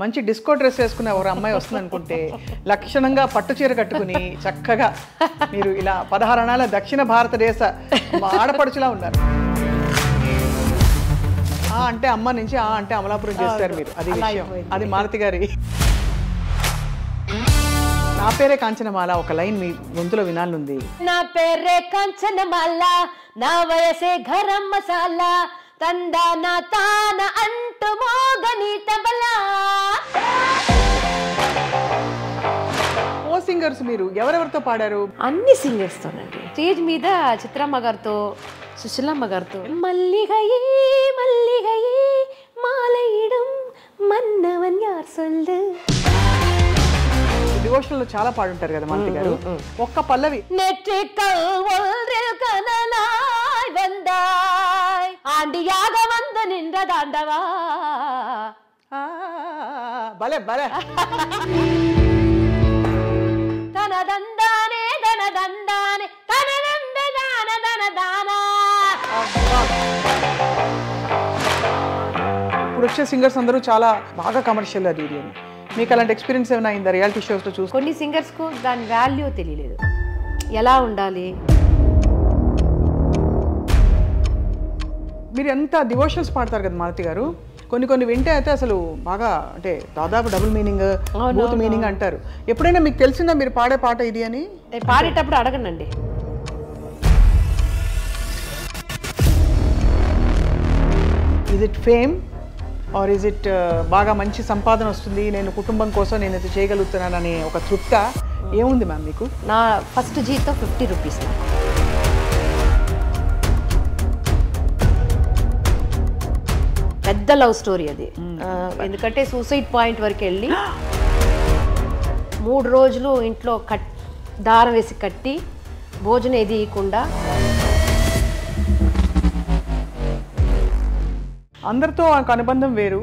మంచి disco dress వేసుకునే ఒక అమ్మాయి వస్తుంది అనుకుంటే లక్షణంగా పట్టు చీర కట్టుకుని చక్కగా మీరు ఇలా పదహారణాల దక్షిణ భారతదేశ ఆడపడుచులా ఉన్నారు ఆ అంటే అమ్మ నుంచి ఆ అంటే అమలాపురం చేస్తారు మీరు అది అది మారుతి గారి నా పేరే కాంచనమాల ఒక లైన్ మీ గొంతులో వినాలనుంది నా పేరే కాంచనమాల నా వయసే గరం మసాలా తందాన తాన అంటూ మోగని తబలా సింగర్స్ మీరు ఎవరెవరితో పాడారు అన్ని సింగర్స్ తోనండి స్టేజ్ మీద చిత్రమ్మ గారితో సుశీలమ్మ గారితో మల్లిగయే మల్లిగయే మాలయిడం మన్నవన్ యార్ సొల్లు డివోషనల్ చాలా పాడుంటారు కదా మంత్రి గారు ఒక్క పల్లవి నెట్టికల్ ఒల్రిల్ కనలాయ్ వందా ஆண்டியாக భలే நின்ற தாண்டவா பலே తన தனதந்தானே தனதந்தானே தனதந்த தான தனதானா ఇప్పుడు వచ్చే సింగర్స్ అందరూ చాలా బాగా కమర్షియల్ అది మీకు అలాంటి ఎక్స్పీరియన్స్ ఏమైనా అయిందా రియాలిటీ షోస్లో చూసి కొన్ని సింగర్స్కు దాని వాల్యూ తెలియలేదు ఎలా ఉండాలి మీరు ఎంత డివోషన్స్ పాడతారు కదా మారుతి గారు కొన్ని కొన్ని వింటే అయితే అసలు బాగా అంటే దాదాపు డబుల్ మీనింగ్ బూత్ మీనింగ్ అంటారు ఎప్పుడైనా మీకు తెలిసిందా మీరు పాడే పాట ఇది అని పాడేటప్పుడు అడగండి is it fame or is it బాగా మంచి సంపాదన వస్తుంది నేను కుటుంబం కోసం నేను ఇది చేయగలుగుతున్నాననే ఒక తృప్త ఏముంది మ్యామ్ మీకు నా ఫస్ట్ జీతం ఫిఫ్టీ రూపీస్ పెద్ద లవ్ స్టోరీ అది ఎందుకంటే సూసైడ్ పాయింట్ వరకు వెళ్ళి మూడు రోజులు ఇంట్లో కట్ దారం వేసి కట్టి భోజనం ఏది ఇవ్వకుండా అందరితో ఆ అనుబంధం వేరు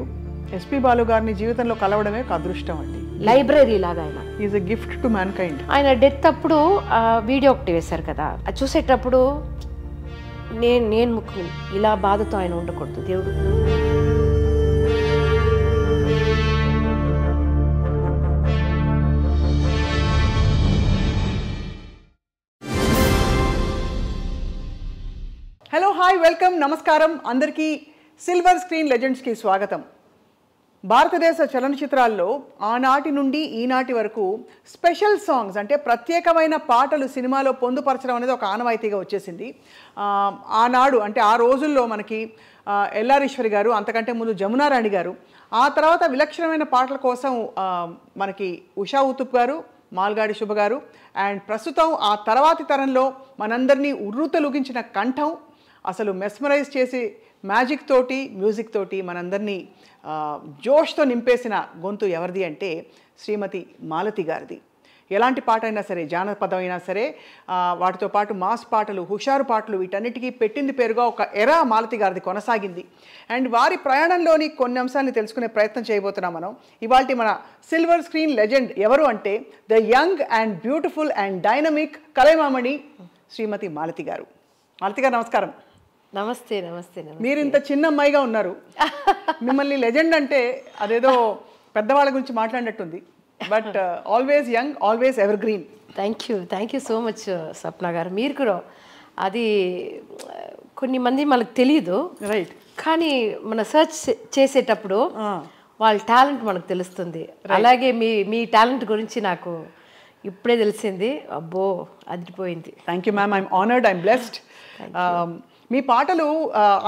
ఎస్పి బాలు గారిని జీవితంలో కలవడమే ఒక అదృష్టం అండి లైబ్రరీ లాగా ఆయన is a gift to mankind ఆయన డెత్ అప్పుడు వీడియో ఒకటి వేశారు కదా అది చూసేటప్పుడు నేను నేను ముఖ్యం ఇలా బాధతో ఆయన ఉండకూడదు దేవుడు వెల్కమ్ నమస్కారం అందరికీ సిల్వర్ స్క్రీన్ లెజెండ్స్కి స్వాగతం భారతదేశ చలనచిత్రాల్లో ఆనాటి నుండి ఈనాటి వరకు స్పెషల్ సాంగ్స్ అంటే ప్రత్యేకమైన పాటలు సినిమాలో పొందుపరచడం అనేది ఒక ఆనవాయితీగా వచ్చేసింది ఆనాడు అంటే ఆ రోజుల్లో మనకి ఎల్లారీశ్వరి గారు అంతకంటే ముందు జమునారాణి గారు ఆ తర్వాత విలక్షణమైన పాటల కోసం మనకి ఉషా ఉతుప్ గారు మాల్గాడి శుభ గారు అండ్ ప్రస్తుతం ఆ తర్వాతి తరంలో మనందరినీ లుగించిన కంఠం అసలు మెస్మరైజ్ చేసి మ్యాజిక్ తోటి మ్యూజిక్ తోటి మనందరినీ జోష్తో నింపేసిన గొంతు ఎవరిది అంటే శ్రీమతి మాలతి గారిది ఎలాంటి పాట అయినా సరే జానపదం అయినా సరే వాటితో పాటు మాస్ పాటలు హుషారు పాటలు వీటన్నిటికీ పెట్టింది పేరుగా ఒక ఎరా మాలతి గారిది కొనసాగింది అండ్ వారి ప్రయాణంలోని కొన్ని అంశాలను తెలుసుకునే ప్రయత్నం చేయబోతున్నాం మనం ఇవాళ మన సిల్వర్ స్క్రీన్ లెజెండ్ ఎవరు అంటే the young and beautiful and dynamic Kalaimamani Shrimati Malathi garu Malathi గారు నమస్కారం నమస్తే నమస్తే మీరు ఇంత చిన్న అమ్మాయిగా ఉన్నారు మిమ్మల్ని లెజెండ్ అంటే అదేదో పెద్దవాళ్ళ గురించి మాట్లాడినట్టుంది but always young always evergreen thank you thank you so much Swapna garu మీరు కూడా అది uh, కొన్ని మంది మనకు తెలియదు రైట్ కానీ మన సెర్చ్ చేసేటప్పుడు వాళ్ళ టాలెంట్ మనకు తెలుస్తుంది అలాగే మీ మీ టాలెంట్ గురించి నాకు ఇప్పుడే తెలిసింది అబ్బో అదిరిపోయింది thank you ma'am I'm honoured I'm blessed మీ పాటలు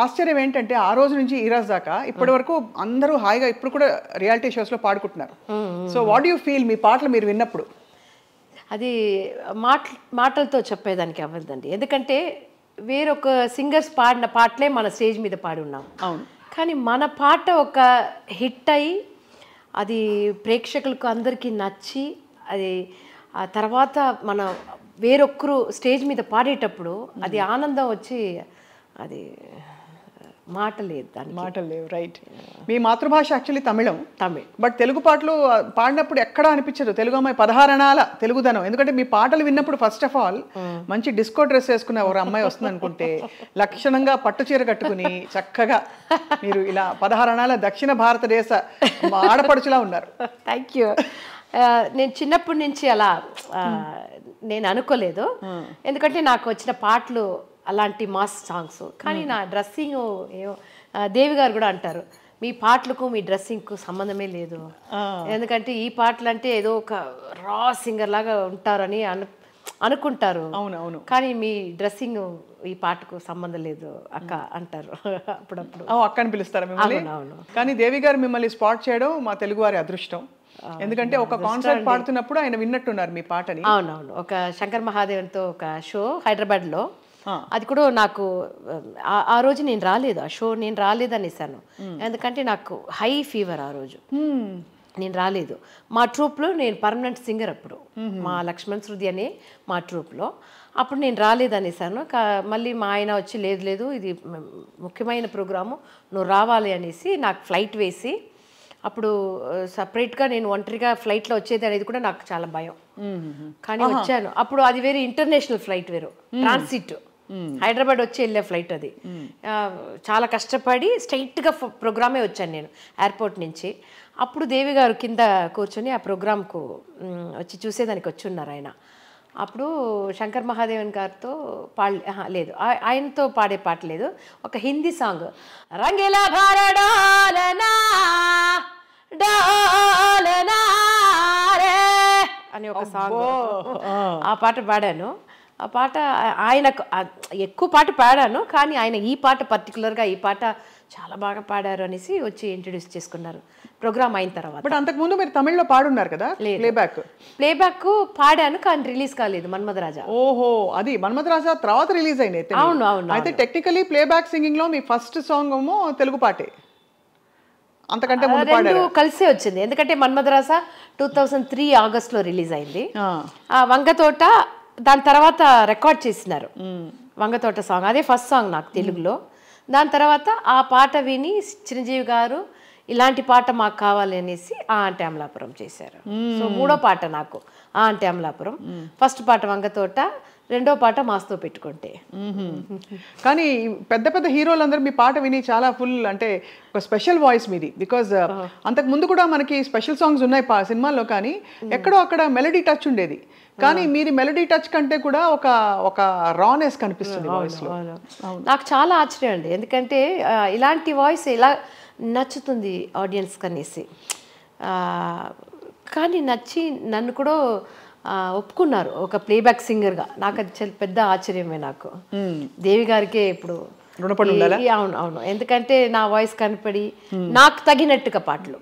ఆశ్చర్యం ఏంటంటే ఆ రోజు నుంచి ఈ రోజు దాకా ఇప్పటి వరకు అందరూ హాయిగా ఇప్పుడు కూడా రియాలిటీ షోస్లో పాడుకుంటున్నారు సో వాట్ యూ ఫీల్ మీ పాటలు మీరు విన్నప్పుడు అది మాట మాటలతో చెప్పేదానికి అవ్వదండి ఎందుకంటే వేరొక సింగర్స్ పాడిన పాటలే మన స్టేజ్ మీద పాడి ఉన్నాం అవును కానీ మన పాట ఒక హిట్ అయ్యి అది ప్రేక్షకులకు అందరికీ నచ్చి అది ఆ తర్వాత మన వేరొక్కరు స్టేజ్ మీద పాడేటప్పుడు అది ఆనందం వచ్చి అది మాట లేదు దాని మాట లేవు రైట్ మీ మాతృభాష యాక్చువల్లీ తమిళం తమిళ్ బట్ తెలుగు పాటలు పాడినప్పుడు ఎక్కడ అనిపించదు తెలుగు అమ్మాయి పదహారణాల తెలుగుదనం ఎందుకంటే మీ పాటలు విన్నప్పుడు ఫస్ట్ ఆఫ్ ఆల్ మంచి డిస్కో డ్రెస్ వేసుకున్న ఒక అమ్మాయి వస్తుంది అనుకుంటే లక్షణంగా పట్టు చీర కట్టుకుని చక్కగా మీరు ఇలా పదహారణాల దక్షిణ భారతదేశ ఆడపడుచులా ఉన్నారు థ్యాంక్ యూ నేను చిన్నప్పటి నుంచి అలా hmm. నేను అనుకోలేదు hmm. ఎందుకంటే నాకు వచ్చిన పాటలు అలాంటి మాస్ సాంగ్స్ కానీ నా డ్రెస్సింగ్ ఏమో దేవి గారు కూడా అంటారు మీ పాటలకు మీ డ్రెస్సింగ్కు సంబంధమే లేదు ఎందుకంటే ఈ పాటలు అంటే ఏదో ఒక రా సింగర్ లాగా ఉంటారని అను అనుకుంటారు అవునవును కానీ మీ డ్రెస్సింగ్ ఈ పాటకు సంబంధం లేదు అక్క అంటారు అప్పుడప్పుడు అక్క పిలుస్తారు మిమ్మల్ని అవును కానీ దేవి గారు మిమ్మల్ని స్పాట్ చేయడం మా తెలుగువారి అదృష్టం ఎందుకంటే ఒక కాన్సర్ట్ పాడుతున్నప్పుడు ఆయన విన్నట్టున్నారు మీ పాటని అవునవును ఒక శంకర్ మహాదేవన్తో ఒక షో హైదరాబాద్ లో అది కూడా నాకు ఆ రోజు నేను రాలేదు ఆ షో నేను రాలేదనేసాను ఎందుకంటే నాకు హై ఫీవర్ ఆ రోజు నేను రాలేదు మా ట్రూప్లో నేను పర్మనెంట్ సింగర్ అప్పుడు మా లక్ష్మణ్ శృతి అనే మా ట్రూప్లో అప్పుడు నేను రాలేదనేసాను మళ్ళీ మా ఆయన వచ్చి లేదు లేదు ఇది ముఖ్యమైన ప్రోగ్రాము నువ్వు రావాలి అనేసి నాకు ఫ్లైట్ వేసి అప్పుడు సపరేట్గా నేను ఒంటరిగా ఫ్లైట్లో వచ్చేది అనేది కూడా నాకు చాలా భయం కానీ వచ్చాను అప్పుడు అది వేరే ఇంటర్నేషనల్ ఫ్లైట్ వేరు ట్రాన్సిట్ Hmm. హైదరాబాద్ వచ్చి వెళ్ళే ఫ్లైట్ అది hmm. చాలా కష్టపడి స్ట్రైట్గా ప్రోగ్రామే వచ్చాను నేను ఎయిర్పోర్ట్ నుంచి అప్పుడు దేవి గారు కింద కూర్చొని ఆ ప్రోగ్రామ్కు వచ్చి చూసేదానికి వచ్చి ఉన్నారు ఆయన అప్పుడు శంకర్ మహాదేవన్ గారితో పాడ లేదు ఆయనతో పాడే పాట లేదు ఒక హిందీ సాంగ్ రంగిలా అని ఒక సాంగ్ ఆ పాట పాడాను ఆ పాట ఆయన ఎక్కువ పాట పాడాను కానీ ఆయన ఈ పాట పర్టికులర్గా ఈ పాట చాలా బాగా పాడారు అనేసి వచ్చి ఇంట్రడ్యూస్ చేసుకున్నారు ప్రోగ్రామ్ అయిన తర్వాత బట్ అంతకుముందు మీరు తమిళ్లో పాడున్నారు కదా ప్లేబ్యాక్ ప్లేబ్యాక్ పాడాను కానీ రిలీజ్ కాలేదు మన్మధరాజా ఓహో అది మన్మధరాజా తర్వాత రిలీజ్ అయింది అవును అవును అయితే టెక్నికలీ ప్లేబ్యాక్ సింగింగ్ లో మీ ఫస్ట్ సాంగ్ ఏమో తెలుగు పాటే అంతకంటే రెండు కలిసే వచ్చింది ఎందుకంటే మన్మధరాస టూ థౌజండ్ త్రీ ఆగస్ట్లో రిలీజ్ అయింది వంగతోట దాని తర్వాత రికార్డ్ చేసినారు వంగతోట సాంగ్ అదే ఫస్ట్ సాంగ్ నాకు తెలుగులో దాని తర్వాత ఆ పాట విని చిరంజీవి గారు ఇలాంటి పాట మాకు కావాలి అనేసి ఆ అంటే అమలాపురం చేశారు సో మూడో పాట నాకు ఆ అంటే అమలాపురం ఫస్ట్ పాట వంగతోట రెండో పాట మాస్తో పెట్టుకుంటే కానీ పెద్ద పెద్ద హీరోలందరూ మీ పాట విని చాలా ఫుల్ అంటే ఒక స్పెషల్ వాయిస్ మీది బికాజ్ అంతకు ముందు కూడా మనకి స్పెషల్ సాంగ్స్ ఉన్నాయి సినిమాల్లో కానీ ఎక్కడో అక్కడ మెలడీ టచ్ ఉండేది కానీ మీది మెలడీ టచ్ కంటే కూడా ఒక ఒక రానెస్ కనిపిస్తుంది వాయిస్లో నాకు చాలా ఆశ్చర్యం అండి ఎందుకంటే ఇలాంటి వాయిస్ ఇలా నచ్చుతుంది ఆడియన్స్ కనేసి కానీ నచ్చి నన్ను కూడా ఒప్పుకున్నారు ఒక ప్లేబ్యాక్ సింగర్గా నాకు అది చాలా పెద్ద ఆశ్చర్యమే నాకు దేవి గారికే ఇప్పుడు అవును అవును ఎందుకంటే నా వాయిస్ కనపడి నాకు తగినట్టుగా పాటలు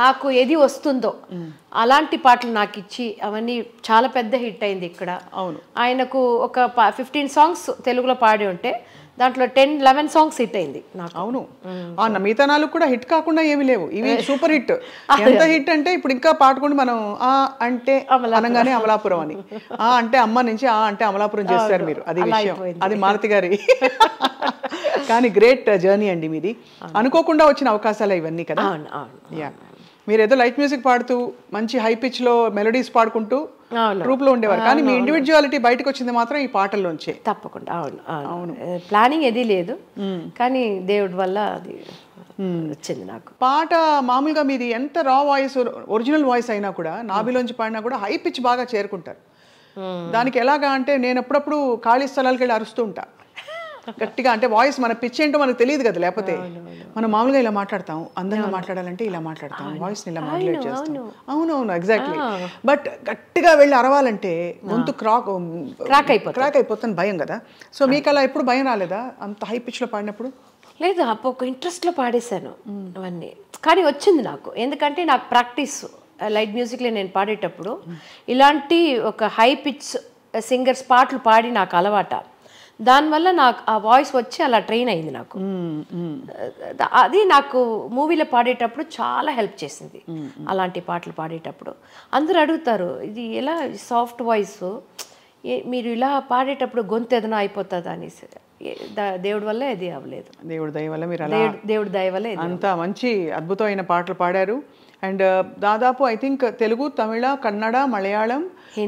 నాకు ఏది వస్తుందో అలాంటి పాటలు నాకు ఇచ్చి అవన్నీ చాలా పెద్ద హిట్ అయింది ఇక్కడ అవును ఆయనకు ఒక ఫిఫ్టీన్ సాంగ్స్ తెలుగులో పాడి ఉంటే దాంట్లో టెన్ లెవెన్ సాంగ్స్ హిట్ అయింది అవును ఆ నాలుగు కూడా హిట్ కాకుండా ఏమి లేవు ఇవి సూపర్ హిట్ ఎంత హిట్ అంటే ఇప్పుడు ఇంకా పాడుకుంటూ మనం ఆ అంటే అనగానే అమలాపురం అని ఆ అంటే అమ్మ నుంచి ఆ అంటే అమలాపురం చేస్తారు మీరు అది విషయం అది మారుతి గారి కానీ గ్రేట్ జర్నీ అండి మీది అనుకోకుండా వచ్చిన అవకాశాలు ఇవన్నీ కదా యా మీరు ఏదో లైట్ మ్యూజిక్ పాడుతూ మంచి హై పిచ్ లో మెలడీస్ పాడుకుంటూ గ్రూప్ లో ఉండేవారు కానీ మీ ఇండివిజువాలిటీ బయటకు వచ్చింది మాత్రం ఈ పాటల్లోంచే తప్పకుండా అవును అవును ప్లానింగ్ ఏది లేదు కానీ దేవుడి వల్ల అది వచ్చింది నాకు పాట మామూలుగా మీది ఎంత రా వాయిస్ ఒరిజినల్ వాయిస్ అయినా కూడా నాభిలోంచి పాడినా కూడా హై పిచ్ బాగా చేరుకుంటారు దానికి ఎలాగా అంటే నేను ఎప్పుడప్పుడు ఖాళీ స్థలాలకు వెళ్ళి అరుస్తూ ఉంటాను గట్టిగా అంటే వాయిస్ మన పిచ్ ఏంటో మనకు తెలియదు కదా లేకపోతే మనం మామూలుగా ఇలా మాట్లాడతాం అందంగా మాట్లాడాలంటే ఇలా మాట్లాడతాం వాయిస్ ఇలా మాట్లాడి చేస్తాం అవునవును ఎగ్జాక్ట్లీ బట్ గట్టిగా వెళ్ళి అరవాలంటే ముందు క్రాక్ క్రాక్ అయిపో క్రాక్ అయిపోతుంది భయం కదా సో మీకు అలా ఎప్పుడు భయం రాలేదా అంత హై పిచ్ లో పాడినప్పుడు లేదు అప్పుడు ఒక ఇంట్రెస్ట్లో పాడేశాను అవన్నీ కానీ వచ్చింది నాకు ఎందుకంటే నాకు ప్రాక్టీస్ లైట్ మ్యూజిక్లో నేను పాడేటప్పుడు ఇలాంటి ఒక హై పిచ్ సింగర్స్ పాటలు పాడి నాకు అలవాట దానివల్ల నాకు ఆ వాయిస్ వచ్చి అలా ట్రైన్ అయింది నాకు అది నాకు మూవీలో పాడేటప్పుడు చాలా హెల్ప్ చేసింది అలాంటి పాటలు పాడేటప్పుడు అందరూ అడుగుతారు ఇది ఎలా సాఫ్ట్ వాయిస్ మీరు ఇలా పాడేటప్పుడు గొంతు ఏదైనా అయిపోతుందా అనేసి దేవుడి వల్ల ఇది అవ్వలేదు దేవుడి దయ వల్ల మీరు దేవుడి దయ వల్ల అంత మంచి అద్భుతమైన పాటలు పాడారు అండ్ uh, దాదాపు I think Telugu Tamil Kannada Malayalam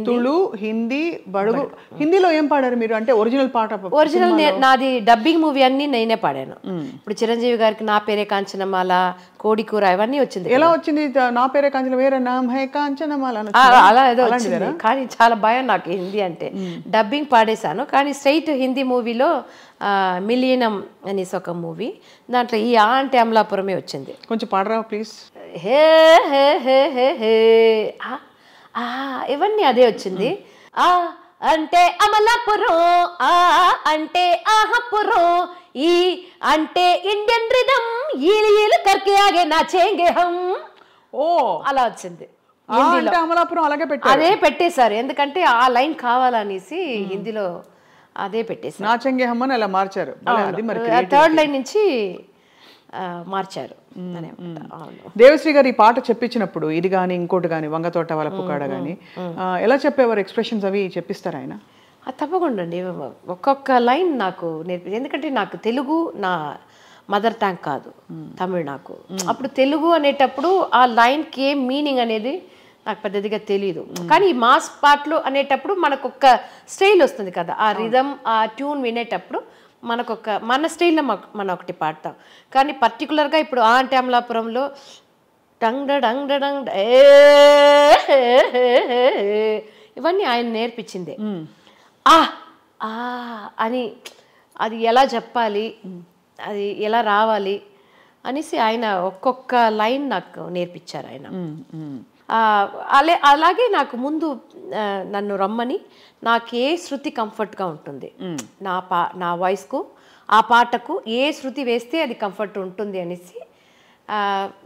Tulu Hindi Badaga hmm. హిందీలో ఏం పాడారు మీరు అంటే ఒరిజినల్ పాట ఒరిజినల్ నాది డబ్బింగ్ మూవీ అన్ని నేనే పాడాను hmm. ఇప్పుడు చిరంజీవి గారికి నా పేరే కాంచనమాల కోడి కూర ఇవన్నీ వచ్చింది ఎలా వచ్చింది నా పేరే కాంచన వేరే నామ్ హై కాంచనమాల అలా ఏదో వచ్చింది కానీ చాలా భయం నాకు హిందీ అంటే డబ్బింగ్ hmm. పాడేశాను కానీ స్ట్రైట్ హిందీ మూవీలో మిలియనం అనేసి ఒక మూవీ దాంట్లో ఈ ఆ అంటే అమలాపురమే వచ్చింది కొంచెం పాడరా ప్లీజ్ హే హే హే హే హే ఆ ఇవన్నీ అదే వచ్చింది ఆ అంటే అమలాపురం ఆ అంటే ఆహపురం ఈ అంటే ఇండియన్ రిధం ఈలు కర్కి ఆగే నా చేంగే ఓ అలా వచ్చింది అమలాపురం అలాగే పెట్టారు అదే పెట్టేశారు ఎందుకంటే ఆ లైన్ కావాలనేసి హిందీలో అదే పెట్టేసి నాచంగే హమ్మని అలా మార్చారు అది మరి థర్డ్ లైన్ నుంచి మార్చారు దేవశ్రీ గారు ఈ పాట చెప్పించినప్పుడు ఇది కానీ ఇంకోటి కానీ వంగతోట వాళ్ళ పుకాడ కానీ ఎలా చెప్పేవారు ఎక్స్ప్రెషన్స్ అవి చెప్పిస్తారు ఆయన తప్పకుండా అండి ఒక్కొక్క లైన్ నాకు నేర్పి ఎందుకంటే నాకు తెలుగు నా మదర్ ట్యాంక్ కాదు తమిళ్ నాకు అప్పుడు తెలుగు అనేటప్పుడు ఆ లైన్కి ఏం మీనింగ్ అనేది నాకు పెద్దదిగా తెలియదు కానీ మాస్ పాటలు అనేటప్పుడు మనకు ఒక స్టైల్ వస్తుంది కదా ఆ రిధమ్ ఆ ట్యూన్ వినేటప్పుడు మనకొక మన స్టైల్లో మనం ఒకటి పాడతాం కానీ పర్టికులర్గా ఇప్పుడు ఆ అంటే అమలాపురంలో టంగ్ డంగ్ డంగ్ ఇవన్నీ ఆయన నేర్పించిందే ఆ అని అది ఎలా చెప్పాలి అది ఎలా రావాలి అనేసి ఆయన ఒక్కొక్క లైన్ నాకు నేర్పించారు ఆయన అలే అలాగే నాకు ముందు నన్ను రమ్మని నాకు ఏ శృతి కంఫర్ట్గా ఉంటుంది నా పా నా వాయిస్కు ఆ పాటకు ఏ శృతి వేస్తే అది కంఫర్ట్ ఉంటుంది అనేసి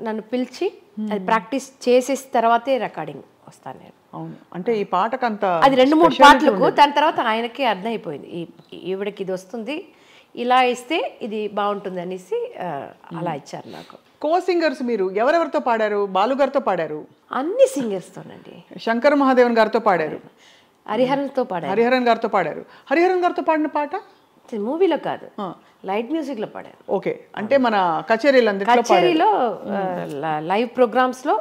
నన్ను పిలిచి అది ప్రాక్టీస్ చేసే తర్వాతే రికార్డింగ్ వస్తాను నేను అవును అంటే ఈ పాటకు అంతా అది రెండు మూడు పాటలకు దాని తర్వాత ఆయనకే అర్థం అయిపోయింది ఈవిడకి ఇది వస్తుంది ఇలా ఇస్తే ఇది బాగుంటుంది అనేసి అలా ఇచ్చారు నాకు కో సింగర్స్ మీరు ఎవరెవరితో పాడారు బాలుగారితో పాడారు అన్ని తోనండి శంకర్ మహాదేవన్ గారితో పాడారు హరిహరన్తో పాడారు హరిహరన్ గారితో పాడారు హరిహరన్ గారితో పాడిన పాట మూవీలో కాదు లైట్ మ్యూజిక్ లో పాడారు ఓకే అంటే మన కచేరీలో కచేరీలో లైవ్ ప్రోగ్రామ్స్ లో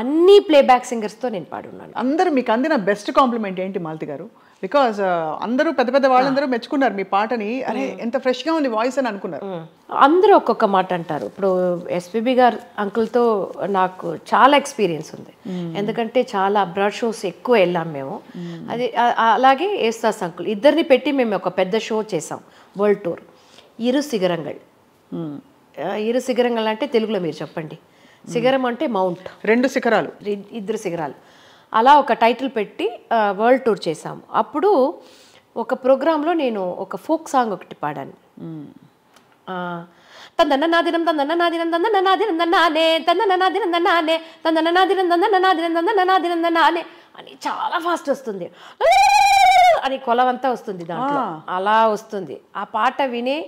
అన్ని ప్లేబ్యాక్ సింగర్స్తో నేను పాడున్నాను అందరూ మీకు అందిన బెస్ట్ కాంప్లిమెంట్ ఏంటి మాలతి గారు బికాస్ uh, అందరూ పెద్ద పెద్ద వాళ్ళందరూ మెచ్చుకున్నారు మీ పాటని అరే ఎంత ఫ్రెష్గా ఉంది వాయిస్ అని అనుకున్నారు అందరూ ఒక్కొక్క మాట అంటారు ఇప్పుడు ఎస్పీబి గారు అంకుల్తో నాకు చాలా ఎక్స్పీరియన్స్ ఉంది ఎందుకంటే చాలా అబ్రాడ్ షోస్ ఎక్కువ వెళ్ళాం మేము అది అలాగే ఏస్తాస్ అంకుల్ ఇద్దరిని పెట్టి మేము ఒక పెద్ద షో చేసాం వరల్డ్ టూర్ ఇరు శిగరంగల్ ఇరు శిగరంగల్ అంటే తెలుగులో మీరు చెప్పండి శిఖరం అంటే మౌంట్ రెండు శిఖరాలు ఇద్దరు శిఖరాలు అలా ఒక టైటిల్ పెట్టి వరల్డ్ టూర్ చేసాము అప్పుడు ఒక ప్రోగ్రాంలో నేను ఒక ఫోక్ సాంగ్ ఒకటి పాడాను తందన్న నా దినం తందన నాదినం తందన నాదినం నా నాదినం నానే తందన నాదినం నానే తందన నా తందన నాదినం నా నాదినం నానే అని చాలా ఫాస్ట్ వస్తుంది అని కొలవంతా వస్తుంది దాంట్లో అలా వస్తుంది ఆ పాట విని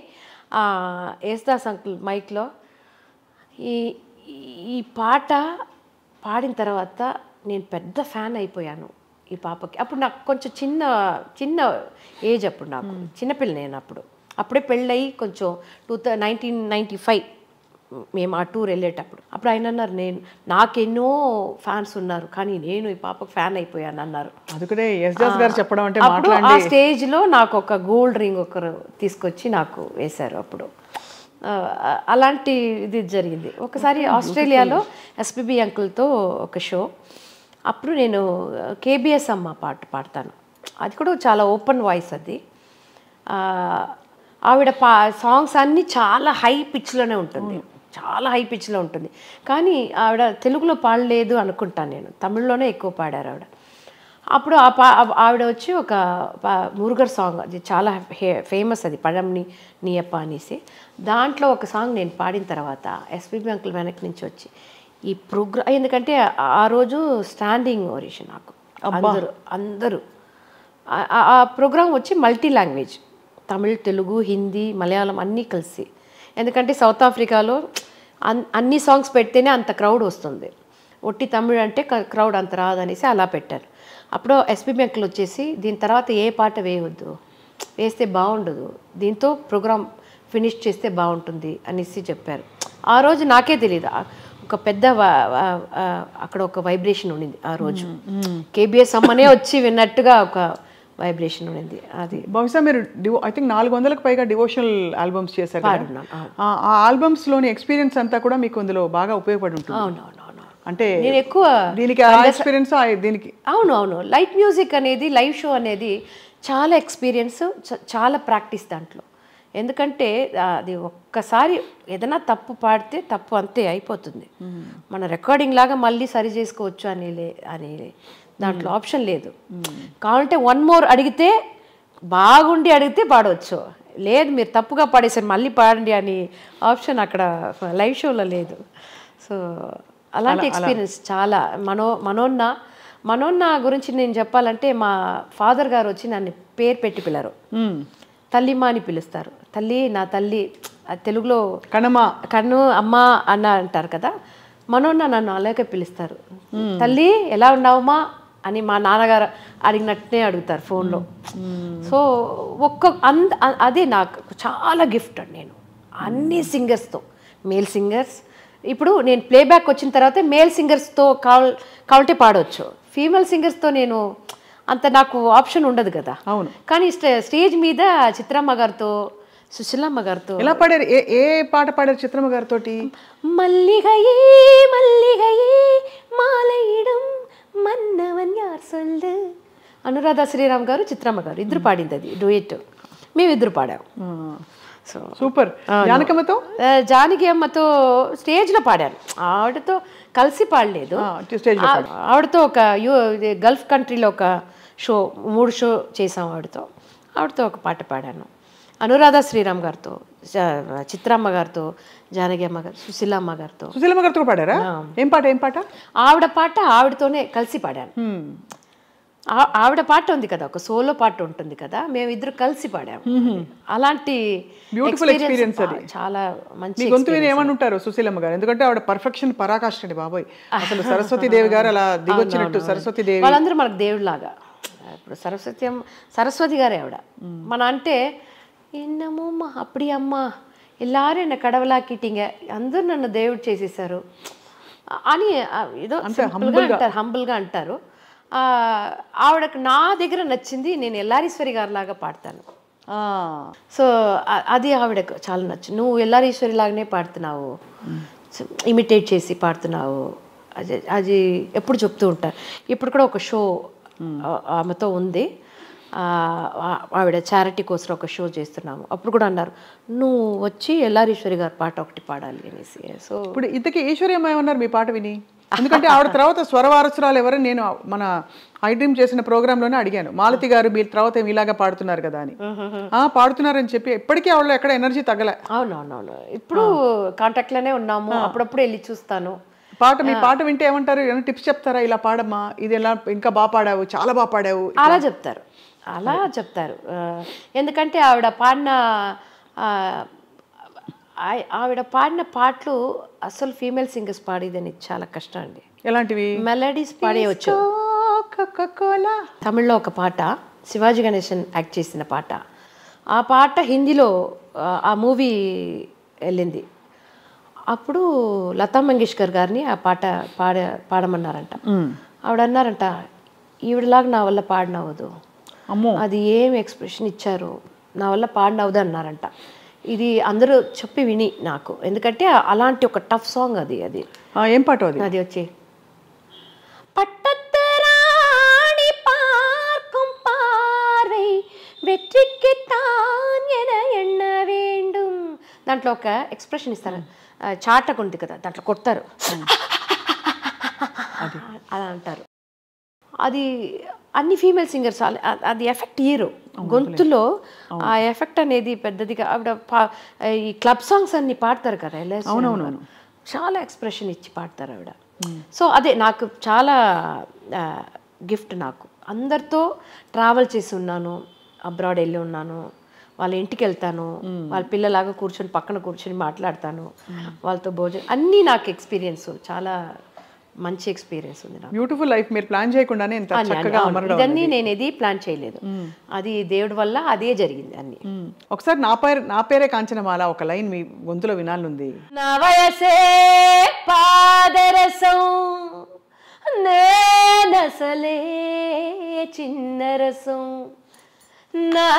యేసుదాస్ అంకుల్ మైక్లో ఈ ఈ పాట పాడిన తర్వాత నేను పెద్ద ఫ్యాన్ అయిపోయాను ఈ పాపకి అప్పుడు నాకు కొంచెం చిన్న చిన్న ఏజ్ అప్పుడు నాకు చిన్నపిల్ల నేను అప్పుడు అప్పుడే పెళ్ళయి కొంచెం two thou nineteen ninety five మేము ఆ టూర్ వెళ్ళేటప్పుడు అప్పుడు ఆయన అన్నారు నేను నాకెన్నో ఫ్యాన్స్ ఉన్నారు కానీ నేను ఈ పాపకు ఫ్యాన్ అయిపోయాను అన్నారు గారు చెప్పడం అంటే ఆ స్టేజ్లో నాకు ఒక గోల్డ్ రింగ్ ఒకరు తీసుకొచ్చి నాకు వేశారు అప్పుడు అలాంటి ఇది జరిగింది ఒకసారి ఆస్ట్రేలియాలో ఎస్పీబి అంకుల్తో ఒక షో అప్పుడు నేను కేబిఎస్ అమ్మ పాట పాడతాను అది కూడా చాలా ఓపెన్ వాయిస్ అది ఆవిడ పా సాంగ్స్ అన్నీ చాలా హై పిచ్లోనే ఉంటుంది చాలా హై పిచ్లో ఉంటుంది కానీ ఆవిడ తెలుగులో పాడలేదు అనుకుంటాను నేను తమిళ్లోనే ఎక్కువ పాడారు ఆవిడ అప్పుడు ఆ పా ఆవిడ వచ్చి ఒక మురుగర్ సాంగ్ అది చాలా ఫేమస్ అది పడమ్ని నీయప్ప అనేసి దాంట్లో ఒక సాంగ్ నేను పాడిన తర్వాత ఎస్పీబీ అంకుల్ వెనక్కి నుంచి వచ్చి ఈ ప్రోగ్రా ఎందుకంటే ఆ రోజు స్టాండింగ్ ఓరిషన్ నాకు అందరూ అందరూ ఆ ప్రోగ్రామ్ వచ్చి మల్టీ లాంగ్వేజ్ తమిళ్ తెలుగు హిందీ మలయాళం అన్నీ కలిసి ఎందుకంటే సౌత్ ఆఫ్రికాలో అన్ని సాంగ్స్ పెడితేనే అంత క్రౌడ్ వస్తుంది ఒట్టి తమిళ్ అంటే క్రౌడ్ అంత రాదనేసి అలా పెట్టారు అప్పుడు ఎస్పీ బ్యాంకులు వచ్చేసి దీని తర్వాత ఏ పాట వేయవద్దు వేస్తే బాగుండదు దీంతో ప్రోగ్రామ్ ఫినిష్ చేస్తే బాగుంటుంది అనేసి చెప్పారు ఆ రోజు నాకే తెలియదు ఒక పెద్ద అక్కడ ఒక వైబ్రేషన్ ఉండింది ఆ రోజు కేబిఎస్ అమ్మనే వచ్చి విన్నట్టుగా ఒక వైబ్రేషన్ ఉండింది అది బహుశా మీరు ఐ థింక్ నాలుగు వందలకు పైగా డివోషనల్ ఆల్బమ్స్ చేశారు ఆ ఆల్బమ్స్లోని ఎక్స్పీరియన్స్ అంతా కూడా మీకు అందులో బాగా ఉపయోగపడి ఉంటుంది అవునవును అంటే నేను ఎక్కువ దీనికి ఎక్స్పీరియన్స్ దీనికి అవును అవును లైట్ మ్యూజిక్ అనేది లైవ్ షో అనేది చాలా ఎక్స్పీరియన్స్ చాలా ప్రాక్టీస్ దాంట్లో ఎందుకంటే అది ఒక్కసారి ఏదైనా తప్పు పాడితే తప్పు అంతే అయిపోతుంది మన రికార్డింగ్ లాగా మళ్ళీ సరి చేసుకోవచ్చు అని అని దాంట్లో ఆప్షన్ లేదు కావాలంటే వన్ మోర్ అడిగితే బాగుండి అడిగితే పాడవచ్చు లేదు మీరు తప్పుగా పాడేసారు మళ్ళీ పాడండి అని ఆప్షన్ అక్కడ లైవ్ షోలో లేదు సో అలాంటి ఎక్స్పీరియన్స్ చాలా మనో మనోన్న మనోన్న గురించి నేను చెప్పాలంటే మా ఫాదర్ గారు వచ్చి నన్ను పేరు పెట్టి పిల్లరు తల్లిమ్మ అని పిలుస్తారు తల్లి నా తల్లి తెలుగులో కణమ కన్ను అమ్మ అన్న అంటారు కదా మనోన్న నన్ను అలాగే పిలుస్తారు తల్లి ఎలా ఉన్నావమ్మా అని మా నాన్నగారు అడిగినట్టునే అడుగుతారు ఫోన్లో సో ఒక్క అంద అది నాకు చాలా గిఫ్ట్ అండి నేను అన్ని సింగర్స్తో మేల్ సింగర్స్ ఇప్పుడు నేను ప్లేబ్యాక్ వచ్చిన తర్వాత మేల్ సింగర్స్తో కావల్ కావల్టే పాడవచ్చు ఫీమేల్ సింగర్స్తో నేను అంత నాకు ఆప్షన్ ఉండదు కదా అవును కానీ స్టేజ్ మీద చిత్రమ్మ గారితో సుశీలమ్మ గారితో ఎలా పాడారు ఏ ఏ పాట పాడారు చిత్రమ్మ గారితో మల్లిగయే మల్లిగయే మాలయిడం మన్నవన్ యార్ అనురాధ శ్రీరామ్ గారు చిత్రమ్మ గారు ఇద్దరు పాడింది అది డూయెట్ మేము ఇద్దరు పాడాము సో సూపర్ జానకమ్మతో జానకి అమ్మతో స్టేజ్లో పాడాను ఆవిడతో కలిసి పాడలేదు ఆవిడతో ఒక యూ గల్ఫ్ కంట్రీలో ఒక షో మూడు షో చేసాం ఆవిడతో ఆవిడతో ఒక పాట పాడాను అనురాధ శ్రీరామ్ గారితో చిత్రమ్మ గారితో జానకి అమ్మ గారు సుశీలమ్మ గారితో సుశీలమ్మ గారితో పాడారా ఏం పాట ఏం పాట ఆవిడ పాట ఆవిడతోనే కలిసి పాడాను ఆవిడ పాట ఉంది కదా ఒక సోలో పాట ఉంటుంది కదా మేము ఇద్దరు కలిసి పాడాము అలాంటి బ్యూటిఫుల్ ఎక్స్పీరియన్స్ అది చాలా మంచి గొంతు ఏమని ఉంటారు సుశీలమ్మ గారు ఎందుకంటే ఆవిడ పర్ఫెక్షన్ పరాకాష్ట బాబోయ్ అసలు సరస్వతి దేవి గారు అలా దిగొచ్చినట్టు సరస్వతి దేవి వాళ్ళందరూ మనకు లాగా ఇప్పుడు సరస్వతి సరస్వతి గారే ఆవిడ మన అంటే ఎన్నమోమ్మా అప్పుడు అమ్మా ఎల్లారూ నన్ను కడవలాకిటీంగ అందరూ నన్ను దేవుడు చేసేసారు అని ఏదో అంటారు హంబుల్గా అంటారు ఆవిడకు నా దగ్గర నచ్చింది నేను ఎల్లారీశ్వరి గారి లాగా పాడతాను సో అది ఆవిడకు చాలా నచ్చు నువ్వు ఎల్లారీశ్వరి లాగానే పాడుతున్నావు ఇమిటేట్ చేసి పాడుతున్నావు అది అది ఎప్పుడు చెప్తూ ఉంటారు ఇప్పుడు కూడా ఒక షో ఆమెతో ఉంది ఆవిడ చారిటీ కోసం ఒక షో చేస్తున్నాము అప్పుడు కూడా అన్నారు నువ్వు వచ్చి ఎల్లారీశ్వరి గారి పాట ఒకటి పాడాలి అనేసి సో ఇప్పుడు ఇంతకీ ఈశ్వర్యమై ఉన్నారు మీ పాట విని ఎందుకంటే ఆవిడ తర్వాత స్వరవారసురాలు ఎవరు నేను మన ఐ డ్రీమ్ చేసిన ప్రోగ్రాంలోనే అడిగాను మాలతి గారు మీరు తర్వాత ఇలాగా పాడుతున్నారు కదా అని ఆ పాడుతున్నారని చెప్పి ఎప్పటికీ ఆవిడ ఎక్కడ ఎనర్జీ తగ్గలే అవునవునవును ఇప్పుడు కాంటాక్ట్లోనే ఉన్నాము అప్పుడప్పుడు వెళ్ళి చూస్తాను పాట మీ పాట వింటే ఏమంటారు ఏమైనా టిప్స్ చెప్తారా ఇలా పాడమ్మా ఇది ఎలా ఇంకా బాగా పాడావు చాలా బాగా పాడావు అలా చెప్తారు అలా చెప్తారు ఎందుకంటే ఆవిడ పాడిన ఆవిడ పాడిన పాటలు అసలు ఫీమేల్ సింగర్స్ పాడేదని చాలా కష్టం అండి ఎలాంటివి మెలడీస్ పాడేయచ్చు తమిళ్లో ఒక పాట శివాజీ గణేశన్ యాక్ట్ చేసిన పాట ఆ పాట హిందీలో ఆ మూవీ వెళ్ళింది అప్పుడు లతా మంగేష్కర్ గారిని ఆ పాట పాడ పాడమన్నారంట ఆవిడ అన్నారంట ఈవిడలాగా నా వల్ల పాడినవద్దు అది ఏం ఎక్స్ప్రెషన్ ఇచ్చారు నా వల్ల అవ్వదు అన్నారంట ఇది అందరూ చెప్పి విని నాకు ఎందుకంటే అలాంటి ఒక టఫ్ సాంగ్ అది అది ఏం పాట అది అది వచ్చి பட்டத்தராணி பார்க்கும் పారై வெற்றிக்கு தான் என எண்ண దాంట్లో ఒక ఎక్స్ప్రెషన్ ఇస్తారు చాటకు ఉంది కదా దాంట్లో కొడతారు అలా అంటారు అది అన్ని ఫీమేల్ సింగర్స్ అది ఎఫెక్ట్ ఇయరు గొంతులో ఆ ఎఫెక్ట్ అనేది పెద్దదిగా ఆవిడ ఈ క్లబ్ సాంగ్స్ అన్ని పాడతారు కదా అవునవును చాలా ఎక్స్ప్రెషన్ ఇచ్చి పాడతారు ఆవిడ సో అదే నాకు చాలా గిఫ్ట్ నాకు అందరితో ట్రావెల్ చేసి ఉన్నాను అబ్రాడ్ వెళ్ళి ఉన్నాను వాళ్ళ ఇంటికి వెళ్తాను వాళ్ళ పిల్లలాగా కూర్చొని పక్కన కూర్చొని మాట్లాడతాను వాళ్ళతో భోజనం అన్నీ నాకు ఎక్స్పీరియన్స్ చాలా మంచి ఎక్స్పీరియన్స్ ఉంది నాకు బ్యూటిఫుల్ లైఫ్ మీరు ప్లాన్ చేయకుండానే ఇంత చక్కగా ఇదన్నీ నేను ఇది ప్లాన్ చేయలేదు hmm. అది దేవుడి వల్ల అదే జరిగింది అన్ని hmm. ఒకసారి నా పేరు నా పేరే కాంచనమాల ఒక లైన్ మీ గొంతులో వినాలనుంది నా వయసే పాదరసం నేనసలే చిన్నరసం నా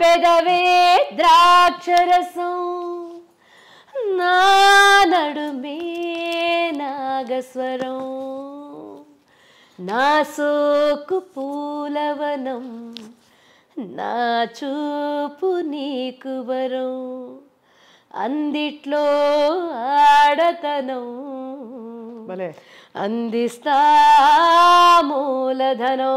పెదవే ద్రాక్షరసం నా నడుమే నాగస్వరం నా సోకు పూలవనం నా చూపు నీకు వరం అందిట్లో ఆడతనం అందిస్తా మూలధనం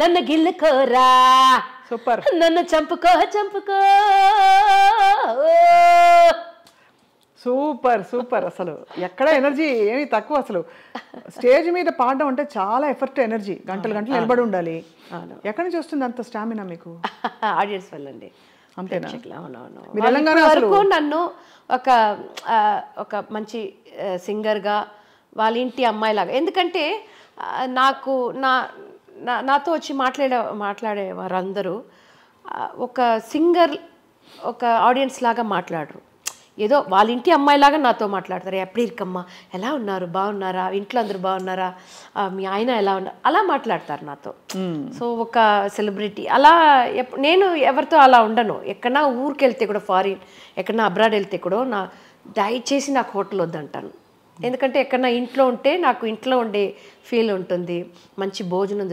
నన్ను గిల్లుకోరా సూపర్ నన్ను చంపుకో చంపుకో సూపర్ సూపర్ అసలు ఎక్కడ ఎనర్జీ ఏమీ తక్కువ అసలు స్టేజ్ మీద పాడడం అంటే చాలా ఎఫర్ట్ ఎనర్జీ గంటలు గంటలు నిలబడి ఉండాలి ఎక్కడ నుంచి వస్తుంది అంత స్టామినా మీకు ఆడియన్స్ వల్లండి వరకు నన్ను ఒక ఒక మంచి సింగర్గా వాళ్ళ ఇంటి అమ్మాయిలాగా ఎందుకంటే నాకు నా నా నాతో వచ్చి మాట్లాడే మాట్లాడే వారందరూ ఒక సింగర్ ఒక ఆడియన్స్ లాగా మాట్లాడరు ఏదో వాళ్ళ ఇంటి అమ్మాయిలాగా నాతో మాట్లాడతారు ఎప్పుడిరికమ్మ ఎలా ఉన్నారు బాగున్నారా ఇంట్లో అందరు బాగున్నారా మీ ఆయన ఎలా ఉన్నారు అలా మాట్లాడతారు నాతో సో ఒక సెలబ్రిటీ అలా నేను ఎవరితో అలా ఉండను ఎక్కడన్నా ఊరికి వెళ్తే కూడా ఫారిన్ ఎక్కడన్నా అబ్రాడ్ వెళ్తే కూడా నా దయచేసి నాకు హోటల్ వద్దంటాను ఎందుకంటే ఎక్కడన్నా ఇంట్లో ఉంటే నాకు ఇంట్లో ఉండే ఫీల్ ఉంటుంది మంచి భోజనం